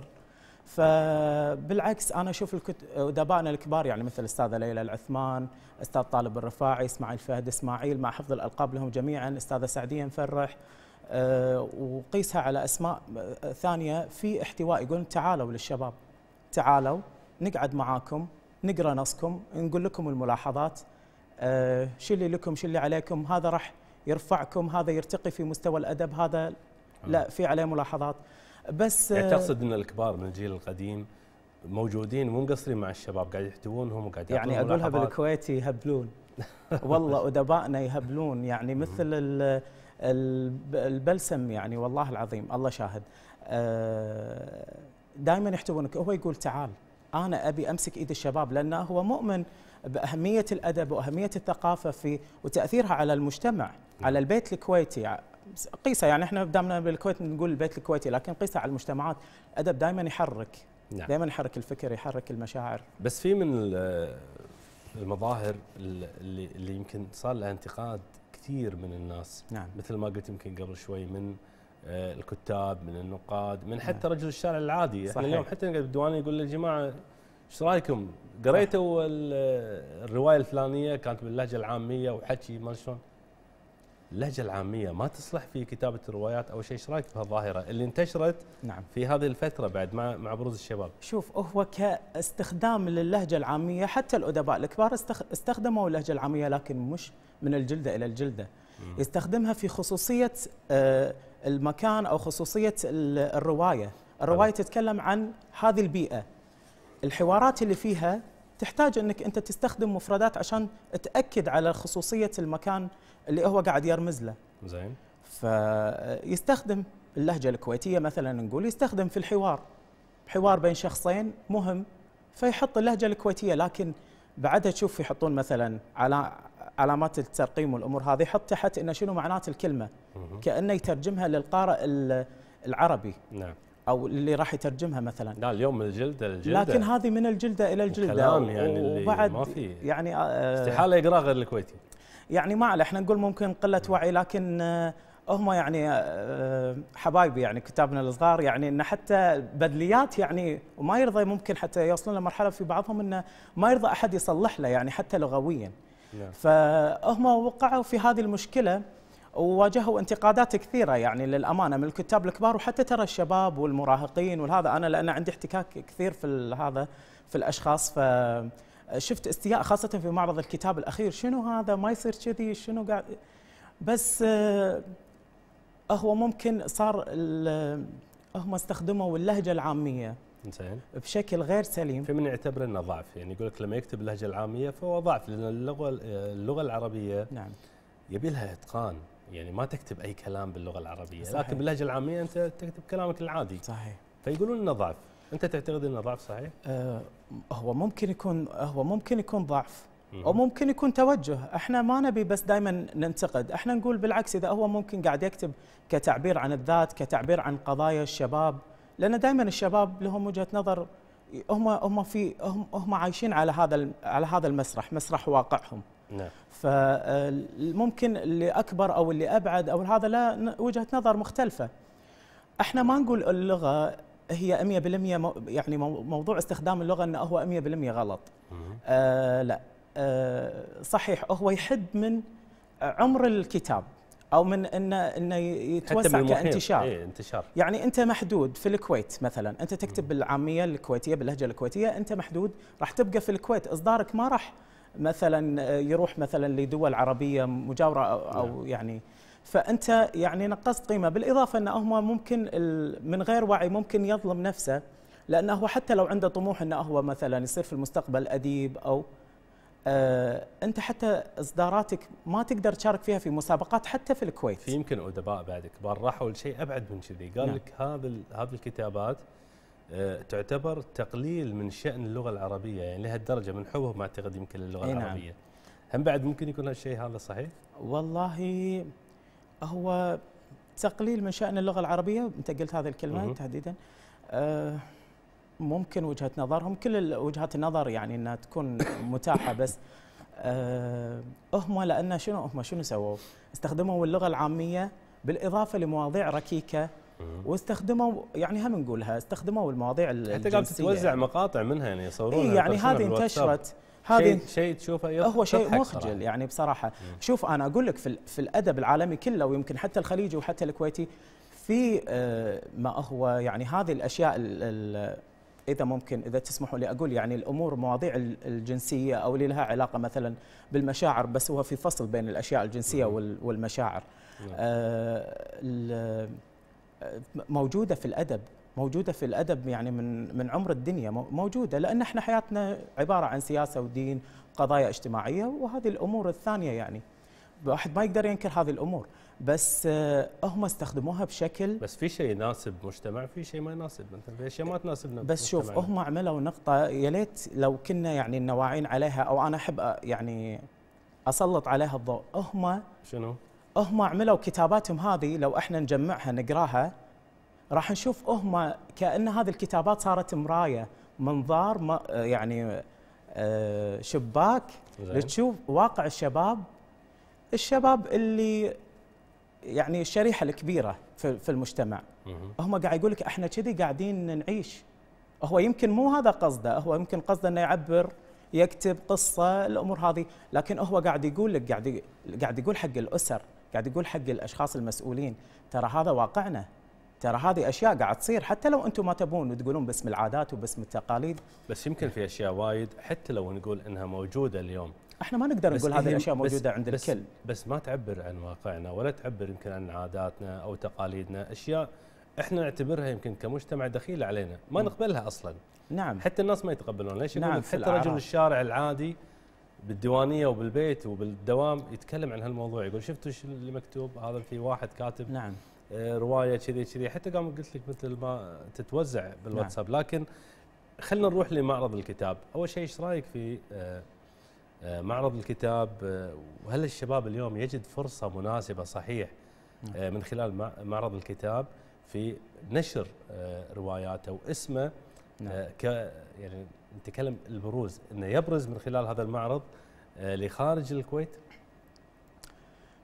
فبالعكس انا اشوف ادبائنا الكبار يعني مثل الاستاذه ليلى العثمان، استاذ طالب الرفاعي، اسماعيل فهد اسماعيل مع حفظ الالقاب لهم جميعا، استاذه سعديه مفرح آه، وقيسها على اسماء آه، ثانيه في احتواء يقولون تعالوا للشباب تعالوا نقعد معاكم نقرا نصكم نقول لكم الملاحظات آه، شو اللي لكم شو اللي عليكم هذا راح يرفعكم هذا يرتقي في مستوى الادب هذا لا في عليه ملاحظات بس يعني آه، تقصد ان الكبار من الجيل القديم موجودين مو مقصرين مع الشباب قاعد يحتوونهم وقاعد يعني اقولها بالكويتي يهبلون والله ادبائنا يهبلون يعني مثل البلسم يعني والله العظيم الله شاهد آه، دائما يحتوونك هو يقول تعال انا ابي امسك ايد الشباب لانه هو مؤمن باهميه الادب واهميه الثقافه في وتاثيرها على المجتمع نعم. على البيت الكويتي قيسه يعني احنا دامنا بالكويت نقول البيت الكويتي لكن قيسه على المجتمعات ادب دائما يحرك نعم. دائما يحرك الفكر يحرك المشاعر بس في من المظاهر اللي, اللي يمكن صار لها انتقاد كثير من الناس نعم. مثل ما قلت يمكن قبل شوي من آه، الكتاب من النقاد من نعم. حتى نعم. رجل الشارع العادي صحيح. اليوم حتى نقعد بالديوانيه يقول يا جماعه ايش رايكم قريتوا الروايه الفلانيه كانت باللهجه العاميه وحكي ما شلون اللهجه العاميه ما تصلح في كتابه الروايات او شيء ايش رايك بهالظاهره اللي انتشرت نعم. في هذه الفتره بعد مع مع بروز الشباب شوف هو كاستخدام للهجه العاميه حتى الادباء الكبار استخدموا اللهجه العاميه لكن مش من الجلده الى الجلده يستخدمها في خصوصيه آه، المكان او خصوصيه الروايه الروايه تتكلم عن هذه البيئه الحوارات اللي فيها تحتاج انك انت تستخدم مفردات عشان تاكد على خصوصيه المكان اللي هو قاعد يرمز له زين فيستخدم اللهجه الكويتيه مثلا نقول يستخدم في الحوار حوار بين شخصين مهم فيحط اللهجه الكويتيه لكن بعدها تشوف يحطون مثلا على علامات الترقيم والامور هذه يحط تحت انه شنو معنات الكلمه كانه يترجمها للقارئ العربي نعم او اللي راح يترجمها مثلا لا اليوم من الجلده للجلده لكن هذه من الجلده الى الجلده كلام يعني اللي ما في يعني آه، استحاله يقراها غير الكويتي يعني ما احنا نقول ممكن قله وعي لكن آه، هم يعني آه، حبايبي يعني كتابنا الصغار يعني ان حتى بدليات يعني وما يرضى ممكن حتى يوصلون لمرحله في بعضهم انه ما يرضى احد يصلح له يعني حتى لغويا. نعم. فهم وقعوا في هذه المشكله وواجهوا انتقادات كثيره يعني للامانه من الكتاب الكبار وحتى ترى الشباب والمراهقين وهذا انا لان عندي احتكاك كثير في هذا في الاشخاص ف شفت استياء خاصه في معرض الكتاب الاخير شنو هذا ما يصير كذي شنو قاعد بس آه، هو ممكن صار هم استخدموا اللهجه العاميه زين بشكل غير سليم في من يعتبر انه ضعف يعني يقول لك لما يكتب اللهجه العاميه فهو ضعف لان اللغه اللغه العربيه نعم يبي لها اتقان يعني ما تكتب اي كلام باللغه العربيه صحيح. لكن باللهجه العاميه انت تكتب كلامك العادي صحيح فيقولون انه ضعف انت تعتقد انه ضعف صحيح؟ آه هو ممكن يكون هو ممكن يكون ضعف او ممكن يكون توجه احنا ما نبي بس دائما ننتقد احنا نقول بالعكس اذا هو ممكن قاعد يكتب كتعبير عن الذات كتعبير عن قضايا الشباب لان دائما الشباب لهم وجهه نظر هم هم في هم هم عايشين على هذا على هذا المسرح مسرح واقعهم نعم فممكن آه، اللي اكبر او اللي ابعد او هذا لا وجهه نظر مختلفه احنا ما نقول اللغه هي 100% يعني موضوع استخدام اللغه انه هو 100% غلط آه لا آه صحيح هو يحد من عمر الكتاب او من انه انه يتوسع كانتشار إيه انتشار يعني انت محدود في الكويت مثلا انت تكتب بالعاميه الكويتيه باللهجه الكويتيه انت محدود راح تبقى في الكويت اصدارك ما راح مثلا يروح مثلا لدول عربيه مجاوره او, أو نعم. يعني فانت يعني نقصت قيمه بالاضافه انه هم ممكن من غير وعي ممكن يظلم نفسه لانه هو حتى لو عنده طموح انه هو مثلا يصير في المستقبل اديب او آه انت حتى اصداراتك ما تقدر تشارك فيها في مسابقات حتى في الكويت في يمكن ادباء بعد كبار راحوا لشيء ابعد من كذي قال نعم. لك هذا هذه الكتابات آه تعتبر تقليل من شان اللغه العربيه يعني لهالدرجه من حبهم اعتقد يمكن للغه نعم. العربيه نعم. هم بعد ممكن يكون هالشيء هذا صحيح والله هو تقليل من شأن اللغة العربية أنت قلت هذه الكلمة تحديدا أه ممكن وجهة نظرهم كل وجهات النظر يعني أنها تكون متاحة بس أه هم لأن شنو هم شنو سووا استخدموا اللغة العامية بالإضافة لمواضيع ركيكة واستخدموا يعني هم نقولها استخدموا المواضيع حتى قامت تتوزع مقاطع منها يعني يصورونها إيه يعني هذه انتشرت هذه شيء, شيء تشوفه هو شيء مخجل صراحة. يعني بصراحه مم. شوف انا اقول لك في, في الادب العالمي كله ويمكن حتى الخليجي وحتى الكويتي في آه، ما هو يعني هذه الاشياء اذا ممكن اذا تسمحوا لي اقول يعني الامور مواضيع الجنسيه او اللي لها علاقه مثلا بالمشاعر بس هو في فصل بين الاشياء الجنسيه والمشاعر نعم. آه، آه، موجوده في الادب موجوده في الادب يعني من من عمر الدنيا موجوده لان احنا حياتنا عباره عن سياسه ودين قضايا اجتماعيه وهذه الامور الثانيه يعني الواحد ما يقدر ينكر هذه الامور بس آه، هم استخدموها بشكل بس في شيء يناسب مجتمع في شيء ما يناسب مثلا في اشياء ما تناسبنا بس شوف هم عملوا نقطه يا ليت لو كنا يعني نواعين عليها او انا احب آه، يعني اسلط عليها الضوء هم شنو هم عملوا كتاباتهم هذه لو احنا نجمعها نقراها راح نشوف هم كأن هذه الكتابات صارت مراية منظار ما يعني آه، شباك لتشوف واقع الشباب الشباب اللي يعني الشريحة الكبيرة في المجتمع هم قاعد يقول لك احنا كذي قاعدين نعيش هو يمكن مو هذا قصده هو يمكن قصده انه يعبر يكتب قصه الامور هذه لكن هو قاعد يقول لك قاعد قاعد يقول حق الاسر قاعد يقول حق الاشخاص المسؤولين ترى هذا واقعنا ترى هذه اشياء قاعد تصير حتى لو انتم ما تبون وتقولون باسم العادات وباسم التقاليد بس يمكن في اشياء وايد حتى لو نقول انها موجوده اليوم احنا ما نقدر نقول هذه الاشياء موجوده بس عند بس الكل بس ما تعبر عن واقعنا ولا تعبر يمكن عن عاداتنا او تقاليدنا اشياء احنا نعتبرها يمكن كمجتمع دخيله علينا ما نقبلها اصلا نعم حتى الناس ما يتقبلون ليش نعم حتى رجل الشارع العادي بالديوانيه وبالبيت وبالدوام يتكلم عن هالموضوع يقول شفتوا ايش اللي مكتوب هذا في واحد كاتب نعم آه، روايه كذي كذي حتى قام قلت لك مثل ما تتوزع بالواتساب نعم. لكن خلينا نروح لمعرض الكتاب اول شيء ايش رايك في آه، آه، معرض الكتاب وهل الشباب اليوم يجد فرصه مناسبه صحيح نعم. من خلال معرض الكتاب في نشر رواياته واسمه نعم. ك يعني نتكلم البروز انه يبرز من خلال هذا المعرض لخارج الكويت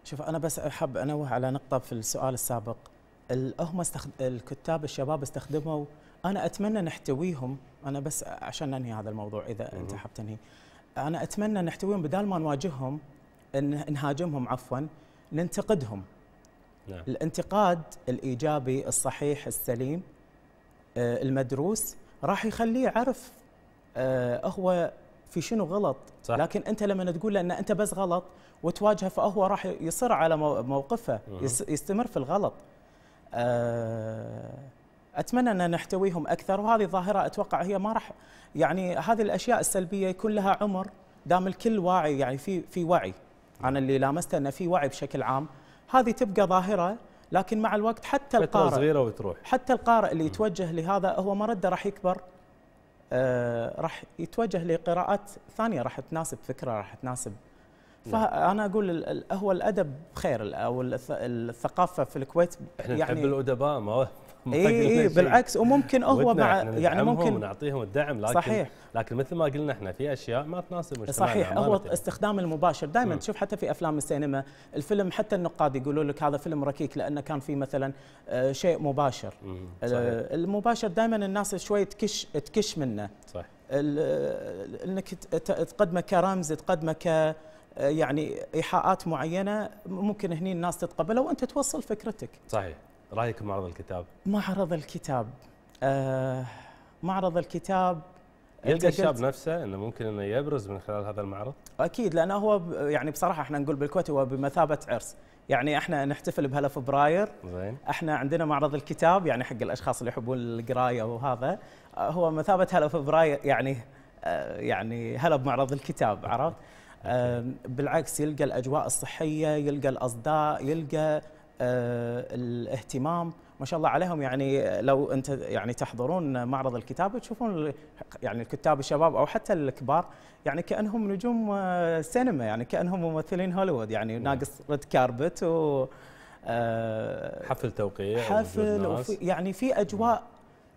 شوف انا بس احب انوه على نقطه في السؤال السابق هم استخد... الكتاب الشباب استخدموا انا اتمنى نحتويهم انا بس عشان ننهي هذا الموضوع اذا انت حاب تنهي انا اتمنى نحتويهم بدال ما نواجههم نهاجمهم عفوا ننتقدهم نعم. الانتقاد الايجابي الصحيح السليم آه، المدروس راح يخليه يعرف آه، هو في شنو غلط صح. لكن انت لما تقول له ان انت بس غلط وتواجهه فهو راح يصر على موقفه يستمر في الغلط آه، اتمنى ان نحتويهم اكثر وهذه ظاهره اتوقع هي ما راح يعني هذه الاشياء السلبيه يكون لها عمر دام الكل واعي يعني في في وعي انا اللي لامسته انه في وعي بشكل عام هذه تبقى ظاهره لكن مع الوقت حتى القارئ صغيره وتروح حتى القارئ اللي يتوجه لهذا هو مرده راح يكبر آه راح يتوجه لقراءات ثانيه راح تناسب فكره راح تناسب نعم. فانا اقول هو الادب خير او الثقافه في الكويت يعني احنا نحب يعني الادباء ما اي إيه، بالعكس وممكن هو مع يعني ممكن نعطيهم الدعم لكن صحيح لكن مثل ما قلنا احنا في اشياء ما تناسب مجتمعنا صحيح هو استخدام المباشر دائما نعم. تشوف حتى في افلام السينما الفيلم حتى النقاد يقولوا لك هذا فيلم ركيك لانه كان في مثلا آه، شيء مباشر آه، المباشر دائما الناس شوي تكش تكش منه صح آه، انك تقدمه كرمز تقدمه ك آه، يعني ايحاءات معينه ممكن هني الناس تتقبلها وانت توصل فكرتك. صحيح، رايك بمعرض الكتاب؟ معرض الكتاب آه معرض الكتاب آه، يلقى الشاب نفسه انه ممكن انه يبرز من خلال هذا المعرض؟ اكيد لانه هو يعني بصراحه احنا نقول بالكويت هو بمثابه عرس، يعني احنا نحتفل بهلا فبراير زين احنا عندنا معرض الكتاب يعني حق الاشخاص اللي يحبون القرايه وهذا آه، هو مثابه هلا فبراير يعني يعني هلا بمعرض الكتاب عرفت؟ بالعكس يلقى الاجواء الصحيه يلقى الاصداء يلقى أه، الاهتمام ما شاء الله عليهم يعني لو انت يعني تحضرون معرض الكتاب تشوفون يعني الكتاب الشباب او حتى الكبار يعني كانهم نجوم أه، سينما يعني كانهم ممثلين هوليوود يعني ناقص ريد كاربت و أه، حفل توقيع حفل وفي يعني في اجواء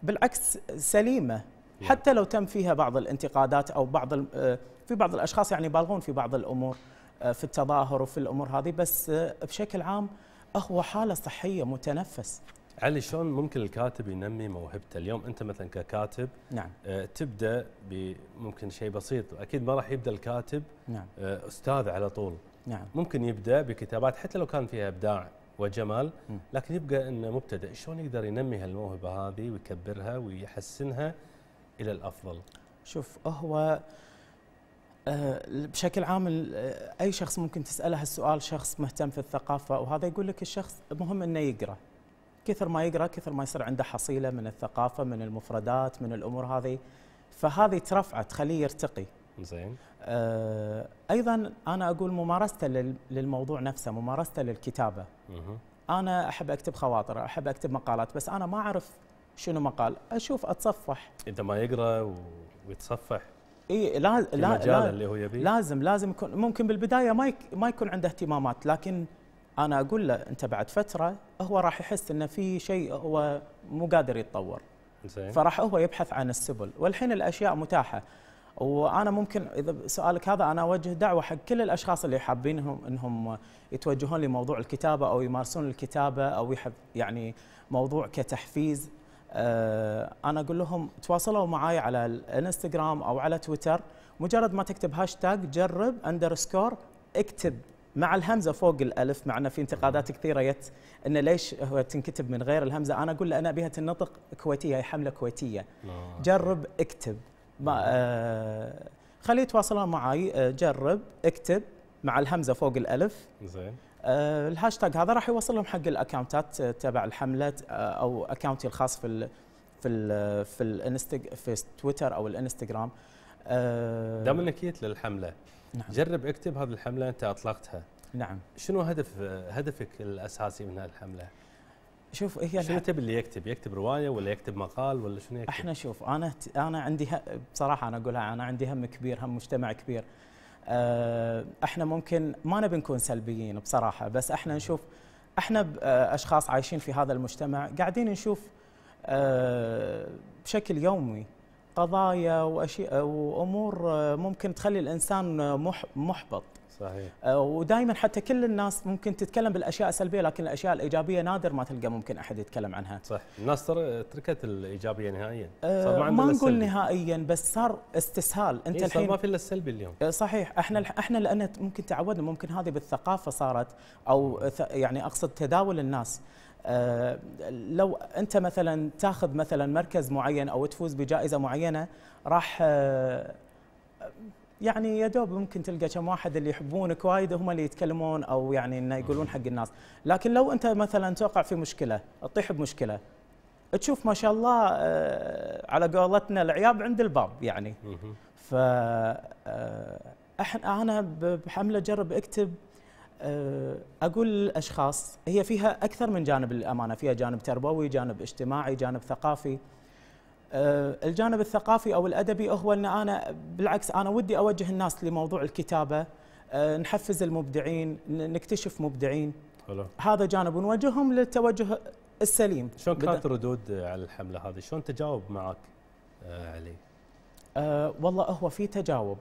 بالعكس سليمه حتى لو تم فيها بعض الانتقادات او بعض في بعض الاشخاص يعني يبالغون في بعض الامور آه، في التظاهر وفي الامور هذه بس آه، بشكل عام هو حاله صحيه متنفس علي شلون ممكن الكاتب ينمي موهبته اليوم انت مثلا ككاتب نعم. آه، تبدا بممكن شيء بسيط اكيد ما راح يبدا الكاتب نعم. استاذ على طول نعم. ممكن يبدا بكتابات حتى لو كان فيها ابداع وجمال لكن يبقى انه مبتدئ شلون يقدر ينمي هالموهبه هذه ويكبرها ويحسنها الى الافضل شوف هو آه، بشكل عام آه، اي شخص ممكن تساله هالسؤال شخص مهتم في الثقافه وهذا يقول لك الشخص مهم انه يقرا كثر ما يقرا كثر ما يصير عنده حصيله من الثقافه من المفردات من الامور هذه فهذه ترفعه تخليه يرتقي زين آه ايضا انا اقول ممارسته للموضوع نفسه ممارسته للكتابه مه. انا احب اكتب خواطر احب اكتب مقالات بس انا ما اعرف شنو مقال اشوف اتصفح انت ما يقرا ويتصفح اي لا لا, لا اللي هو يبي لازم لازم يكون ممكن بالبدايه ما يك ما يكون عنده اهتمامات لكن انا اقول له انت بعد فتره هو راح يحس انه في شيء هو مو قادر يتطور زين فراح هو يبحث عن السبل والحين الاشياء متاحه وانا ممكن اذا سؤالك هذا انا اوجه دعوه حق كل الاشخاص اللي حابين انهم يتوجهون لموضوع الكتابه او يمارسون الكتابه او يحب يعني موضوع كتحفيز آه، انا اقول لهم تواصلوا معي على الانستغرام او على تويتر مجرد ما تكتب هاشتاج جرب اندرسكور اكتب مع الهمزه فوق الالف مع انه في انتقادات كثيره جت ان ليش هو تنكتب من غير الهمزه انا اقول لان انا ابيها تنطق كويتيه هي حمله كويتيه آه، جرب اكتب ما آه خليه يتواصلون معي آه، جرب اكتب مع الهمزه فوق الالف زين آه، الهاشتاج هذا راح يوصلهم حق الاكونتات آه، تبع الحمله آه، او اكونتي الخاص في الـ في الـ في الانستغ في تويتر او الانستغرام دام انك جيت للحمله نعم. جرب اكتب هذه الحمله انت اطلقتها نعم شنو هدف هدفك الاساسي من هذه الحمله؟ شوف هي شنو تبي اللي يكتب يكتب روايه ولا يكتب مقال ولا شنو يكتب؟ احنا شوف انا انا عندي بصراحه انا اقولها انا عندي هم كبير هم مجتمع كبير آه، احنا ممكن ما نبي نكون سلبيين بصراحه بس احنا نشوف احنا آه، اشخاص عايشين في هذا المجتمع قاعدين نشوف آه، بشكل يومي قضايا واشياء وامور ممكن تخلي الانسان محبط صحيح آه، ودائما حتى كل الناس ممكن تتكلم بالاشياء السلبيه لكن الاشياء الايجابيه نادر ما تلقى ممكن احد يتكلم عنها صح الناس تركت الايجابيه نهائيا آه، صار ما ما نقول نهائيا بس صار استسهال إيه، انت إيه صار ما في الا السلبي اليوم آه، صحيح احنا احنا لان ممكن تعودنا ممكن هذه بالثقافه صارت او يعني اقصد تداول الناس أه لو انت مثلا تاخذ مثلا مركز معين او تفوز بجائزه معينه راح أه يعني يا دوب ممكن تلقى كم واحد اللي يحبونك وايد هم اللي يتكلمون او يعني انه يقولون حق الناس، لكن لو انت مثلا توقع في مشكله، تطيح بمشكله تشوف ما شاء الله آه، على قولتنا العياب عند الباب يعني. ف آه، انا بحمله اجرب اكتب آه، اقول للاشخاص هي فيها اكثر من جانب الامانه، فيها جانب تربوي، جانب اجتماعي، جانب ثقافي. آه، الجانب الثقافي او الادبي هو ان انا بالعكس انا ودي اوجه الناس لموضوع الكتابه آه، نحفز المبدعين نكتشف مبدعين حلو. هذا جانب ونوجههم للتوجه السليم شلون كانت ردود على الحمله هذه شلون تجاوب معك آه علي أه والله هو في تجاوب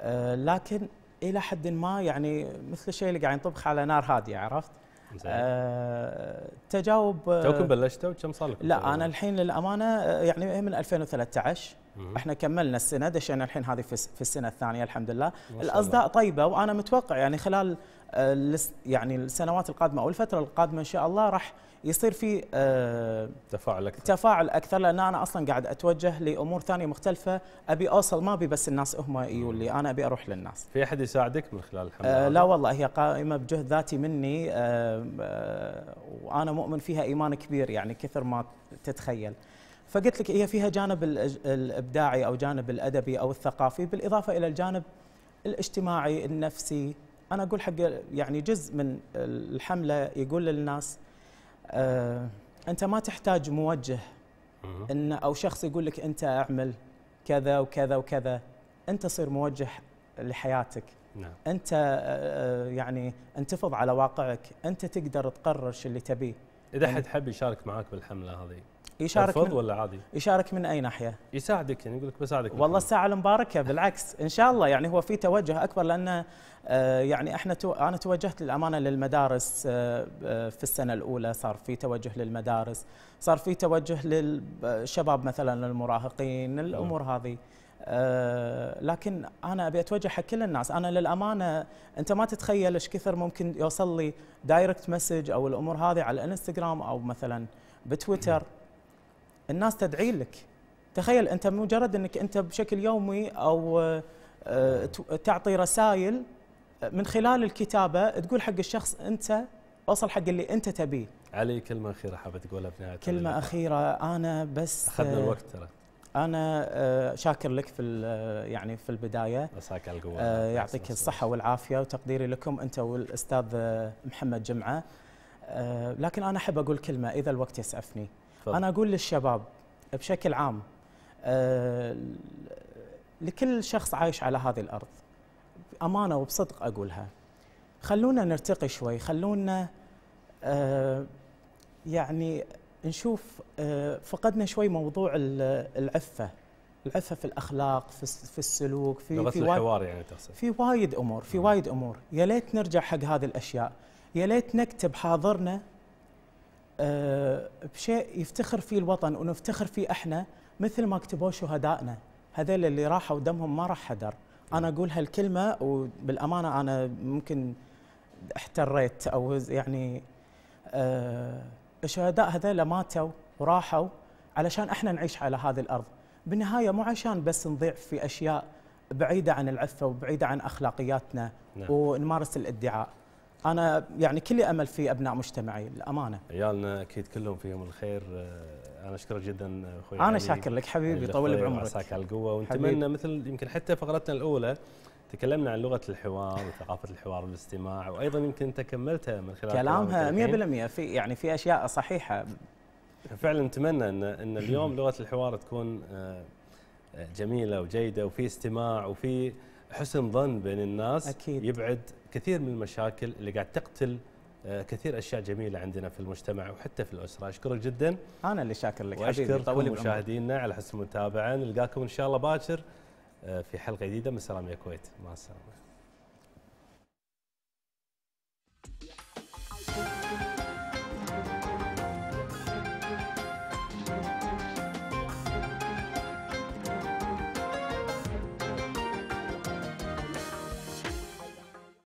أه لكن الى حد ما يعني مثل الشيء اللي قاعد ينطبخ على نار هاديه عرفت آه تجاوب آه، توكم بلشتوا وكم صار لكم؟ لا انا الحين للامانه آه، يعني من 2013 احنا كملنا السنه دشينا الحين هذه في السنه الثانيه الحمد لله الاصداء طيبه وانا متوقع يعني خلال آه، يعني السنوات القادمه او الفتره القادمه ان شاء الله راح يصير في آه، تفاعل اكثر تفاعل اكثر لان انا اصلا قاعد اتوجه لامور ثانيه مختلفه ابي اوصل ما ابي بس الناس هم يقولي انا ابي اروح للناس في احد يساعدك من خلال الحمد آه لا والله هي قائمه بجهد ذاتي مني آه آه وانا مؤمن فيها ايمان كبير يعني كثر ما تتخيل فقلت لك هي فيها جانب الابداعي او جانب الادبي او الثقافي بالاضافه الى الجانب الاجتماعي النفسي انا اقول حق يعني جزء من الحمله يقول للناس آه انت ما تحتاج موجه ان او شخص يقول لك انت اعمل كذا وكذا وكذا انت صير موجه لحياتك نعم. انت آه، آه، يعني انتفض على واقعك انت تقدر تقرر شو اللي تبيه اذا يعني حد حب يشارك معك بالحمله هذه يشارك من ولا عادي؟ يشارك من اي ناحيه؟ يساعدك يعني يقول لك بساعدك والله الساعه المباركه بالعكس ان شاء الله يعني هو في توجه اكبر لان آه، يعني احنا تو انا توجهت للامانه للمدارس آه، آه، في السنه الاولى صار في توجه للمدارس، صار في توجه للشباب مثلا المراهقين، الامور نعم. هذه أه لكن انا ابي اتوجه حق كل الناس انا للامانه انت ما تتخيل ايش كثر ممكن يوصل لي دايركت مسج او الامور هذه على الانستغرام او مثلا بتويتر نعم. الناس تدعي لك تخيل انت مجرد انك انت بشكل يومي او آه، تعطي رسائل آه، من خلال الكتابه تقول حق الشخص انت اوصل حق اللي انت تبيه علي كلمه اخيره حابه تقولها في نهايه كلمه اخيره انا بس اخذنا آه، الوقت ترى انا شاكر لك في يعني في البدايه عساك على القوه يعطيك الصحه والعافيه وتقديري لكم انت والاستاذ محمد جمعه لكن انا احب اقول كلمه اذا الوقت يسعفني فضل. انا اقول للشباب بشكل عام آه، لكل شخص عايش على هذه الارض امانه وبصدق اقولها خلونا نرتقي شوي خلونا آه، يعني نشوف آه، فقدنا شوي موضوع العفه العفه في الاخلاق في, في السلوك في في الحوار يعني تقصد في وايد امور في وايد امور يا ليت نرجع حق هذه الاشياء يا ليت نكتب حاضرنا بشيء يفتخر فيه الوطن ونفتخر فيه احنا مثل ما كتبوا شهدائنا هذول اللي راحوا دمهم ما راح هدر انا اقول هالكلمه وبالامانه انا ممكن احتريت او يعني أه الشهداء هذول ماتوا وراحوا علشان احنا نعيش على هذه الارض بالنهايه مو عشان بس نضيع في اشياء بعيده عن العفه وبعيده عن اخلاقياتنا نعم. ونمارس الادعاء انا يعني كلي امل في ابناء مجتمعي الامانه عيالنا اكيد كلهم فيهم الخير آه، انا اشكرك جدا اخوي انا شاكر لك حبيبي يعني طول بعمرك عساك على القوه ونتمنى مثل يمكن حتى فقرتنا الاولى تكلمنا عن لغه الحوار وثقافه الحوار والاستماع وايضا يمكن انت كملتها من خلال كلامها 100% في يعني في اشياء صحيحه فعلا نتمنى ان ان اليوم لغه الحوار تكون آه، آه، جميله وجيده وفي استماع وفي حسن ظن بين الناس أكيد. يبعد كثير من المشاكل اللي قاعد تقتل آه، كثير اشياء جميله عندنا في المجتمع وحتى في الاسره اشكرك جدا انا اللي شاكر لك واشكر مشاهدينا على حسن المتابعه نلقاكم ان شاء الله باكر آه، في حلقه جديده من سلام يا كويت مع السلامه